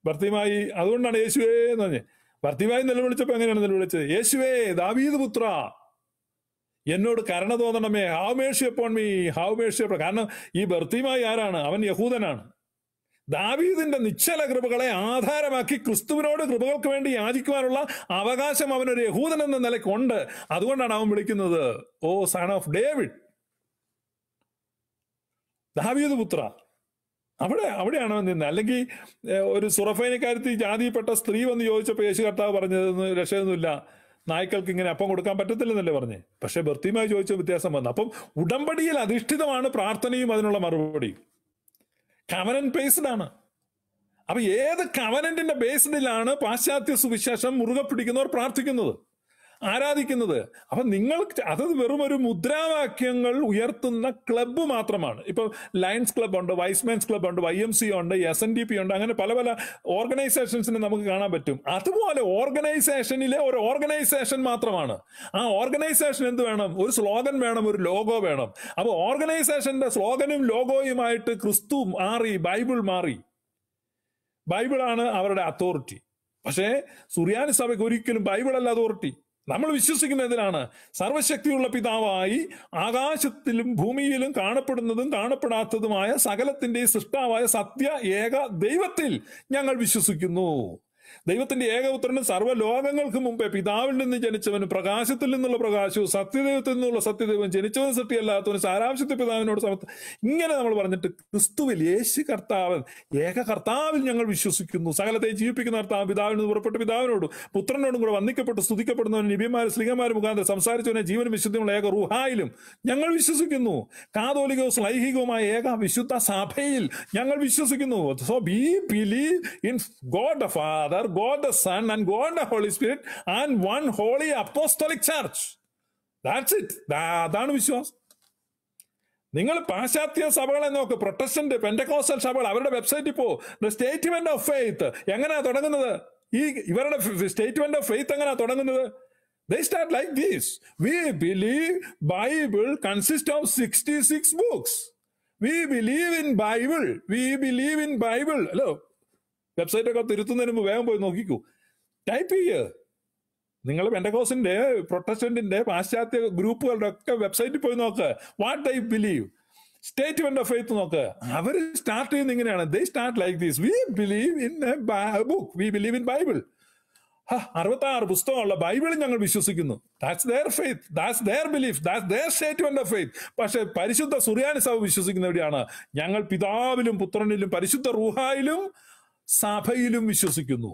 ഭർത്തിയുമായി അതുകൊണ്ടാണ് യേശുവേ എന്ന് പറഞ്ഞത് ഭർത്തിയുമായി നിലവിളിച്ചപ്പോ എങ്ങനെയാണ് നിലവിളിച്ചത് യേശുവേ ദാവീദ് പുത്ര എന്നോട് കരണ തോന്നണമേ have mercy upon me have mercy കാരണം ഈ ബർത്തിമായി ആരാണ് അവൻ യഹൂദനാണ് ദാവീദിന്റെ നിശ്ചല കൃപകളെ ആധാരമാക്കി ക്രിസ്തുവിനോട് കൃപകൾക്ക് വേണ്ടി യാചിക്കുവാനുള്ള അവകാശം അവനൊരു യഹൂദൻ എന്ന നിലയ്ക്കുണ്ട് അതുകൊണ്ടാണ് അവൻ വിളിക്കുന്നത് ഓ സൺ ഓഫ് ഡേവിഡ് ദാവീദ് പുത്ര അവിടെ അവിടെയാണ് അവൻ നിന്ന് അല്ലെങ്കിൽ ഒരു സുറഫൈനക്കാരത്തി ജാതിയിൽപ്പെട്ട സ്ത്രീ വന്ന് ചോദിച്ചപ്പോൾ യേശു കർത്താവ് പറഞ്ഞതൊന്നും രക്ഷയൊന്നുമില്ല നായ്ക്കൾക്ക് ഇങ്ങനെ അപ്പം കൊടുക്കാൻ പറ്റത്തില്ലെന്നല്ലേ പറഞ്ഞേ പക്ഷെ ബർത്തിയുമായി ചോദിച്ച വ്യത്യാസം വന്നു അപ്പം ഉടമ്പടിയിൽ അധിഷ്ഠിതമാണ് പ്രാർത്ഥനയും അതിനുള്ള മറുപടിയും കവനൻ ബേസ്ഡ് ആണ് അപ്പൊ ഏത് കവനന്റിന്റെ ബേസ്ഡിലാണ് പാശ്ചാത്യ സുവിശേഷം മുറുകെ പിടിക്കുന്നവർ പ്രാർത്ഥിക്കുന്നത് ആരാധിക്കുന്നത് അപ്പൊ നിങ്ങൾ അത് വെറും ഒരു മുദ്രാവാക്യങ്ങൾ ഉയർത്തുന്ന ക്ലബ്ബ് മാത്രമാണ് ഇപ്പൊ ലയൺസ് ക്ലബ്ബ് ഉണ്ട് വൈസ്മാൻസ് ക്ലബ്ബ് ഉണ്ട് വൈ എം സി ഉണ്ട് എസ് എൻ ഡി പി ഉണ്ട് അങ്ങനെ പല പല ഓർഗനൈസേഷൻസിനെ നമുക്ക് കാണാൻ പറ്റും അതുപോലെ ഓർഗനൈസേഷനിലെ ഒരു ഓർഗനൈസേഷൻ മാത്രമാണ് ആ ഓർഗനൈസേഷൻ എന്ത് വേണം ഒരു സ്ലോഗൻ വേണം ഒരു ലോഗോ വേണം അപ്പൊ ഓർഗനൈസേഷന്റെ സ്ലോഗനും ലോഗോയുമായിട്ട് ക്രിസ്തു മാറി ബൈബിൾ മാറി ബൈബിളാണ് അവരുടെ അതോറിറ്റി പക്ഷേ സുറിയാനി സഭയ്ക്ക് ഒരിക്കലും ബൈബിളല്ല അതോറിറ്റി നമ്മൾ വിശ്വസിക്കുന്നതിനാണ് സർവശക്തിയുള്ള പിതാവായി ആകാശത്തിലും ഭൂമിയിലും കാണപ്പെടുന്നതും കാണപ്പെടാത്തതുമായ സകലത്തിന്റെയും സൃഷ്ടാവായ സത്യ ഏക ദൈവത്തിൽ ഞങ്ങൾ വിശ്വസിക്കുന്നു ദൈവത്തിന്റെ ഏകപുത്രനും സർവ്വലോകങ്ങൾക്ക് മുമ്പേ പിതാവിൽ നിന്ന് ജനിച്ചവനും പ്രകാശത്തിൽ നിന്നുള്ള പ്രകാശവും സത്യദൈവത്തിൽ നിന്നുള്ള സത്യദൈവം ജനിച്ചവൻ സൃഷ്ടിയല്ലാത്തവനും സാരാംശത്തെ പിതാവിനോട് സമത്ത് ഇങ്ങനെ നമ്മൾ പറഞ്ഞിട്ട് ക്രിസ്തുവിൽ യേശു കർത്താവൻ ഏക കർത്താവിൽ ഞങ്ങൾ വിശ്വസിക്കുന്നു സകലത്തെ ജീവിപ്പിക്കുന്ന കർത്താവ് പിതാവിൽ നിന്ന് പുറപ്പെട്ട പിതാവിനോടും പുത്രനോടും കൂടെ വന്നിക്കപ്പെട്ട് സ്തുതിക്കപ്പെടുന്നവൻ നിബിമാരും ശ്രീകന്മാരും മുഖാന്തരം സംസാരിച്ചവനെ ജീവൻ വിശുദ്ധിയുള്ള ഏക റുഹായിലും ഞങ്ങൾ വിശ്വസിക്കുന്നു കാതോലികവും സ്ലൈഹികവുമായ ഏക വിശുദ്ധ സഭയിൽ ഞങ്ങൾ വിശ്വസിക്കുന്നു so we believe in God Father Father God the Son and God the Holy Spirit and one holy apostolic church that's it അതാണ് വിശ്വാസം നിങ്ങൾ പാശ്ചാത്യ സഭകളെ നോക്ക് പ്രൊട്ടസ്റ്റന്റ് പെൻഡക്കോസൽ സഭകൾ അവരുടെ വെബ്സൈറ്റിൽ പോ ദ സ്റ്റേറ്റ്മെന്റ് ഓഫ് ഫെയ്ത്ത് എങ്ങനെയാ തുടങ്ങുന്നത് ഈ ഇവരുടെ സ്റ്റേറ്റ്മെന്റ് ഓഫ് ഫെയ്ത്ത് എങ്ങനെയാ തുടങ്ങുന്നത് They start like this. We believe Bible consists of 66 books. We believe in Bible. We believe in Bible. Hello, website ഒക്കെ തിരുത്തുന്നതിന് മുമ്പ് വേഗം പോയി നോക്കിക്കൂ ടൈപ്പ് ചെയ്യുക നിങ്ങൾ പെൻഡകോസിന്റെ പ്രൊട്ടസ്റ്റന്റിന്റെ പാശ്ചാത്യ ഗ്രൂപ്പുകളുടെ ഒക്കെ വെബ്സൈറ്റിൽ പോയി നോക്ക് what I believe statement of faith നോക്ക് അവർ സ്റ്റാർട്ട് ചെയ്യുന്ന ഇങ്ങനെയാണ് they start like these we believe in book we believe in Bible അറുപത്തി ആറ് പുസ്തകമുള്ള ബൈബിൾ ഞങ്ങൾ വിശ്വസിക്കുന്നു that's faith that's belief that's statement of faith പക്ഷെ പരിശുദ്ധ സുറിയാനി സഭ വിശ്വസിക്കുന്ന ഞങ്ങൾ പിതാവിലും പുത്രനിലും പരിശുദ്ധ റൂഹായിലും സഭയിലും വിശ്വസിക്കുന്നു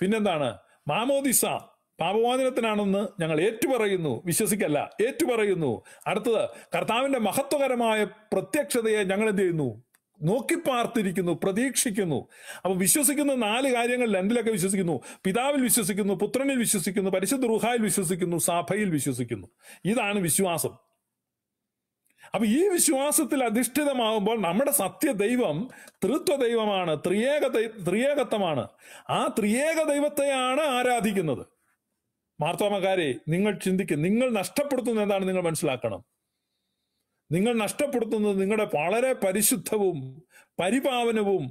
പിന്നെന്താണ് മാമോദിസ പാപമോചനത്തിനാണെന്ന് ഞങ്ങൾ ഏറ്റുപറയുന്നു വിശ്വസിക്കല്ല ഏറ്റുപറയുന്നു അടുത്തത് കർത്താവിന്റെ മഹത്വകരമായ പ്രത്യക്ഷതയെ ഞങ്ങൾ എന്ത് ചെയ്യുന്നു നോക്കിപ്പാർത്തിരിക്കുന്നു പ്രതീക്ഷിക്കുന്നു അപ്പൊ വിശ്വസിക്കുന്ന നാല് കാര്യങ്ങൾ എന്തിലൊക്കെ വിശ്വസിക്കുന്നു പിതാവിൽ വിശ്വസിക്കുന്നു പുത്രനിൽ വിശ്വസിക്കുന്നു പരിശുദ്ധ റുഹായിൽ വിശ്വസിക്കുന്നു സഭയിൽ വിശ്വസിക്കുന്നു ഇതാണ് വിശ്വാസം അപ്പൊ ഈ വിശ്വാസത്തിൽ അധിഷ്ഠിതമാകുമ്പോൾ നമ്മുടെ സത്യദൈവം തൃത്വ ദൈവമാണ് ത്രിയേക ത്രിയേകത്വമാണ് ആ ത്രിയേക ദൈവത്തെയാണ് ആരാധിക്കുന്നത് മാർത്തോമക്കാരെ നിങ്ങൾ ചിന്തിക്കും നിങ്ങൾ നഷ്ടപ്പെടുത്തുന്ന എന്താണ് നിങ്ങൾ മനസ്സിലാക്കണം നിങ്ങൾ നഷ്ടപ്പെടുത്തുന്നത് നിങ്ങളുടെ വളരെ പരിശുദ്ധവും പരിപാവനവും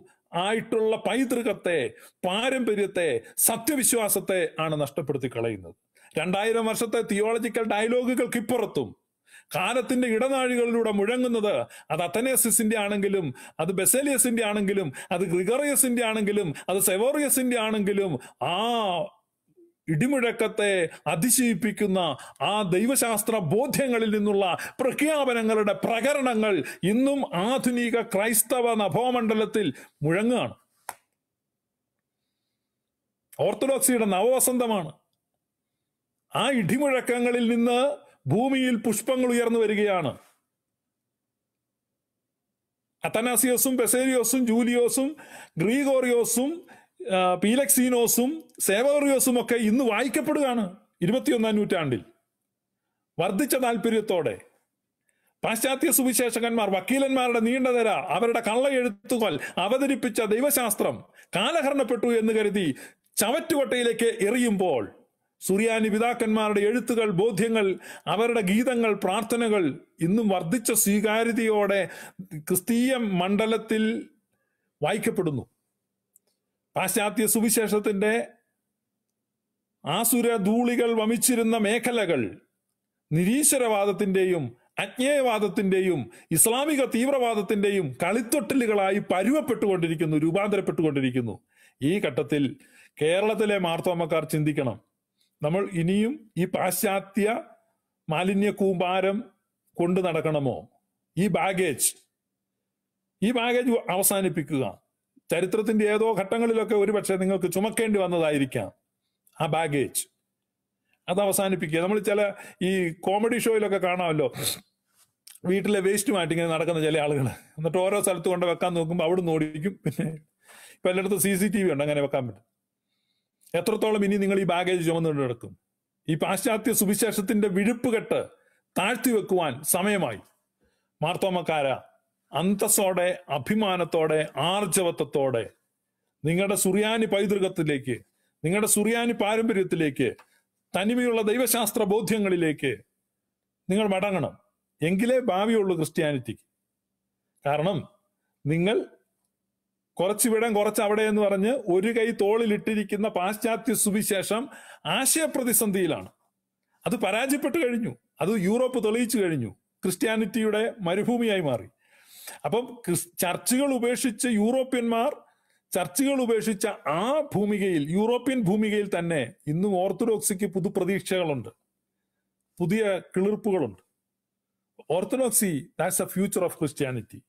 ആയിട്ടുള്ള പൈതൃകത്തെ പാരമ്പര്യത്തെ സത്യവിശ്വാസത്തെ ആണ് നഷ്ടപ്പെടുത്തി കളയുന്നത് രണ്ടായിരം വർഷത്തെ തിയോളജിക്കൽ ഡയലോഗുകൾക്കിപ്പുറത്തും കാലത്തിന്റെ ഇടനാഴികളിലൂടെ മുഴങ്ങുന്നത് അത് അത്തനേസിന്റെ ആണെങ്കിലും അത് ബെസേലിയസിന്റെ ആണെങ്കിലും അത് ഗ്രിഗറിയസിന്റെ ആണെങ്കിലും അത് സെവോറിയസിന്റെ ആണെങ്കിലും ആ ഇടിമുഴക്കത്തെ അതിശയിപ്പിക്കുന്ന ആ ദൈവശാസ്ത്ര ബോധ്യങ്ങളിൽ നിന്നുള്ള പ്രഖ്യാപനങ്ങളുടെ പ്രകരണങ്ങൾ ഇന്നും ആധുനിക ക്രൈസ്തവ നഭോമണ്ഡലത്തിൽ മുഴങ്ങുകയാണ് ഓർത്തഡോക്സിയുടെ നവവസന്തമാണ് ആ ഇടിമുഴക്കങ്ങളിൽ നിന്ന് ഭൂമിയിൽ പുഷ്പങ്ങൾ ഉയർന്നു വരികയാണ് അത്തനാസിയോസും പെസേരിയോസും ജൂലിയോസും ഗ്രീഗോറിയോസും പീലക്സീനോസും സേവോറിയോസും ഒക്കെ ഇന്ന് വായിക്കപ്പെടുകയാണ് ഇരുപത്തിയൊന്നാം നൂറ്റാണ്ടിൽ വർദ്ധിച്ച താല്പര്യത്തോടെ പാശ്ചാത്യ സുവിശേഷകന്മാർ വക്കീലന്മാരുടെ നീണ്ട നിര അവരുടെ എഴുത്തുകൾ അവതരിപ്പിച്ച ദൈവശാസ്ത്രം കാലഹരണപ്പെട്ടു എന്ന് കരുതി ചവറ്റുകൊട്ടയിലേക്ക് എറിയുമ്പോൾ സുറിയാനി പിതാക്കന്മാരുടെ എഴുത്തുകൾ ബോധ്യങ്ങൾ അവരുടെ ഗീതങ്ങൾ പ്രാർത്ഥനകൾ ഇന്നും വർദ്ധിച്ച സ്വീകാര്യതയോടെ ക്രിസ്തീയ മണ്ഡലത്തിൽ വായിക്കപ്പെടുന്നു പാശ്ചാത്യ സുവിശേഷത്തിന്റെ ആസുര ധൂളികൾ വമിച്ചിരുന്ന മേഖലകൾ നിരീശ്വരവാദത്തിന്റെയും അജ്ഞേയവാദത്തിന്റെയും ഇസ്ലാമിക തീവ്രവാദത്തിന്റെയും കളിത്തൊട്ടിലുകളായി പരുവപ്പെട്ടുകൊണ്ടിരിക്കുന്നു രൂപാന്തരപ്പെട്ടുകൊണ്ടിരിക്കുന്നു ഈ ഘട്ടത്തിൽ കേരളത്തിലെ മാർത്തോമക്കാർ ചിന്തിക്കണം നമ്മൾ ഇനിയും ഈ പാശ്ചാത്യ മാലിന്യ കൂമ്പാരം കൊണ്ടു നടക്കണമോ ഈ ബാഗേജ് ഈ ബാഗേജ് അവസാനിപ്പിക്കുക ചരിത്രത്തിന്റെ ഏതോ ഘട്ടങ്ങളിലൊക്കെ ഒരുപക്ഷെ നിങ്ങൾക്ക് ചുമക്കേണ്ടി വന്നതായിരിക്കാം ആ ബാഗേജ് അത് അവസാനിപ്പിക്കുക നമ്മൾ ചില ഈ കോമഡി ഷോയിലൊക്കെ കാണാമല്ലോ വീട്ടിലെ വേസ്റ്റുമായിട്ട് ഇങ്ങനെ നടക്കുന്ന ചില ആളുകൾ എന്നിട്ട് ഓരോ സ്ഥലത്ത് കൊണ്ട് വെക്കാൻ നോക്കുമ്പോൾ അവിടെ നിന്ന് ഓടിക്കും പിന്നെ ഇപ്പം എല്ലായിടത്തും സി സി ടി വി ഉണ്ട് അങ്ങനെ വെക്കാൻ പറ്റും എത്രത്തോളം ഇനി നിങ്ങൾ ഈ ബാഗേജ് ചുമന്നുകൊണ്ട് നടക്കും ഈ പാശ്ചാത്യ സുവിശേഷത്തിന്റെ വിഴുപ്പുകെട്ട് താഴ്ത്തി വെക്കുവാൻ സമയമായി മാർത്തോമക്കാര അന്തസ്സോടെ അഭിമാനത്തോടെ ആർജവത്വത്തോടെ നിങ്ങളുടെ സുറിയാനി പൈതൃകത്തിലേക്ക് നിങ്ങളുടെ സുറിയാനി പാരമ്പര്യത്തിലേക്ക് തനിമയുള്ള ദൈവശാസ്ത്ര ബോധ്യങ്ങളിലേക്ക് നിങ്ങൾ മടങ്ങണം എങ്കിലേ ഭാവിയുള്ളൂ ക്രിസ്ത്യാനിറ്റിക്ക് കാരണം നിങ്ങൾ കുറച്ചിവിടം കുറച്ച് അവിടെ എന്ന് പറഞ്ഞ് ഒരു കൈ തോളിലിട്ടിരിക്കുന്ന പാശ്ചാത്യ സുവിശേഷം ആശയപ്രതിസന്ധിയിലാണ് അത് പരാജയപ്പെട്ട് കഴിഞ്ഞു അത് യൂറോപ്പ് തെളിയിച്ചു കഴിഞ്ഞു ക്രിസ്ത്യാനിറ്റിയുടെ മരുഭൂമിയായി മാറി അപ്പം ചർച്ചുകൾ ഉപേക്ഷിച്ച് യൂറോപ്യന്മാർ ചർച്ചുകൾ ഉപേക്ഷിച്ച ആ ഭൂമികയിൽ യൂറോപ്യൻ ഭൂമികയിൽ തന്നെ ഇന്നും ഓർത്തഡോക്സിക്ക് പുതു പ്രതീക്ഷകളുണ്ട് പുതിയ കിളിർപ്പുകളുണ്ട് orthodoxy that's a future of Christianity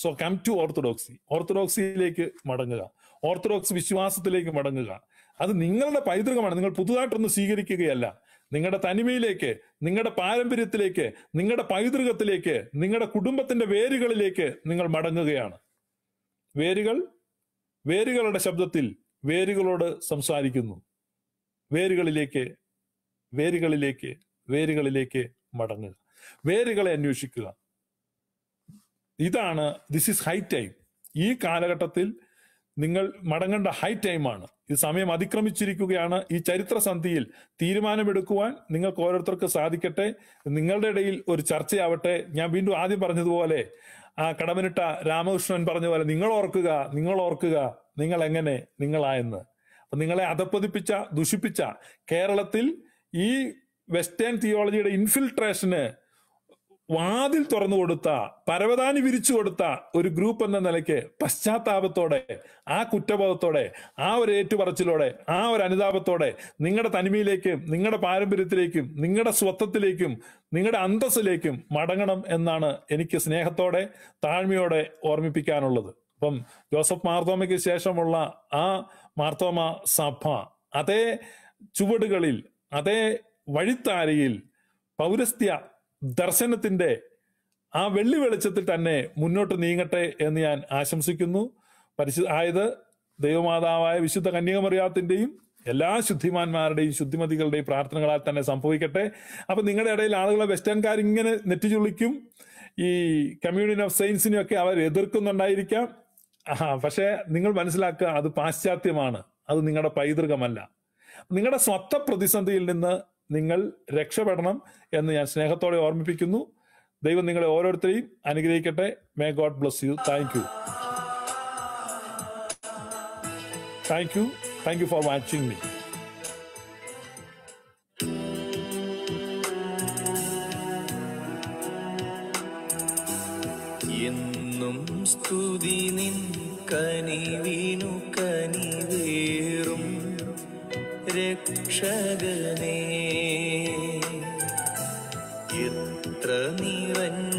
so come to orthodoxy ഓർത്തഡോക്സിയിലേക്ക് മടങ്ങുക ഓർത്തഡോക്സ് വിശ്വാസത്തിലേക്ക് മടങ്ങുക അത് നിങ്ങളുടെ പൈതൃകമാണ് നിങ്ങൾ പുതുതായിട്ടൊന്നും സ്വീകരിക്കുകയല്ല നിങ്ങളുടെ തനിമയിലേക്ക് നിങ്ങളുടെ പാരമ്പര്യത്തിലേക്ക് നിങ്ങളുടെ പൈതൃകത്തിലേക്ക് നിങ്ങളുടെ കുടുംബത്തിന്റെ വേരുകളിലേക്ക് നിങ്ങൾ മടങ്ങുകയാണ് വേരുകൾ വേരുകളുടെ ശബ്ദത്തിൽ വേരുകളോട് സംസാരിക്കുന്നു വേരുകളിലേക്ക് വേരുകളിലേക്ക് വേരുകളിലേക്ക് മടങ്ങുക വേരുകളെ അന്വേഷിക്കുക ഇതാണ് ദിസ് ഈസ് ഹൈ ടൈം ഈ കാലഘട്ടത്തിൽ നിങ്ങൾ മടങ്ങേണ്ട ഹൈ ടൈമാണ് ഈ സമയം അതിക്രമിച്ചിരിക്കുകയാണ് ഈ ചരിത്ര സന്ധിയിൽ തീരുമാനമെടുക്കുവാൻ നിങ്ങൾക്ക് ഓരോരുത്തർക്ക് സാധിക്കട്ടെ നിങ്ങളുടെ ഇടയിൽ ഒരു ചർച്ചയാവട്ടെ ഞാൻ വീണ്ടും ആദ്യം പറഞ്ഞതുപോലെ ആ കടമനിട്ട രാമകൃഷ്ണൻ പറഞ്ഞ പോലെ നിങ്ങൾ ഓർക്കുക നിങ്ങൾ ഓർക്കുക നിങ്ങൾ എങ്ങനെ നിങ്ങളായെന്ന് അപ്പൊ നിങ്ങളെ അധപ്പതിപ്പിച്ച ദുഷിപ്പിച്ച കേരളത്തിൽ ഈ വെസ്റ്റേൺ തിയോളജിയുടെ ഇൻഫിൽട്രേഷന് വാതിൽ തുറന്നു കൊടുത്ത പരവതാനി വിരിച്ചു കൊടുത്ത ഒരു ഗ്രൂപ്പ് എന്ന നിലയ്ക്ക് പശ്ചാത്താപത്തോടെ ആ കുറ്റബോധത്തോടെ ആ ഒരു ഏറ്റുപറച്ചിലോടെ ആ ഒരു അനുതാപത്തോടെ നിങ്ങളുടെ തനിമയിലേക്കും നിങ്ങളുടെ പാരമ്പര്യത്തിലേക്കും നിങ്ങളുടെ സ്വത്വത്തിലേക്കും നിങ്ങളുടെ അന്തസ്സിലേക്കും മടങ്ങണം എന്നാണ് എനിക്ക് സ്നേഹത്തോടെ താഴ്മയോടെ ഓർമ്മിപ്പിക്കാനുള്ളത് അപ്പം ജോസഫ് മാർത്തോമയ്ക്ക് ശേഷമുള്ള ആ മാർത്തോമ സഭ അതേ ചുവടുകളിൽ അതേ വഴിത്താരയിൽ പൗരസ്ത്യ ദർശനത്തിൻ്റെ ആ വെള്ളി വെളിച്ചത്തിൽ തന്നെ മുന്നോട്ട് നീങ്ങട്ടെ എന്ന് ഞാൻ ആശംസിക്കുന്നു പരിശു ആയത് ദൈവമാതാവായ വിശുദ്ധ കന്യകമറിയാത്തിൻ്റെയും എല്ലാ ശുദ്ധിമാന്മാരുടെയും ശുദ്ധിമതികളുടെയും പ്രാർത്ഥനകളാൽ തന്നെ സംഭവിക്കട്ടെ അപ്പം നിങ്ങളുടെ ഇടയിൽ ആളുകളെ വെസ്റ്റേൺകാർ ഇങ്ങനെ നെറ്റിച്ചുളിക്കും ഈ കമ്മ്യൂണിയൻ ഓഫ് സയൻസിനും ഒക്കെ അവർ എതിർക്കുന്നുണ്ടായിരിക്കാം പക്ഷേ നിങ്ങൾ മനസ്സിലാക്കുക അത് പാശ്ചാത്യമാണ് അത് നിങ്ങളുടെ പൈതൃകമല്ല നിങ്ങളുടെ സ്വത്ത പ്രതിസന്ധിയിൽ നിന്ന് നിങ്ങൾ രക്ഷപ്പെടണം എന്ന് ഞാൻ സ്നേഹത്തോടെ ഓർമ്മിപ്പിക്കുന്നു ദൈവം നിങ്ങളെ ഓരോരുത്തരെയും അനുഗ്രഹിക്കട്ടെ may God bless you thank you thank you thank you for watching me രക്ഷകനേ എത്ര നിറഞ്ഞ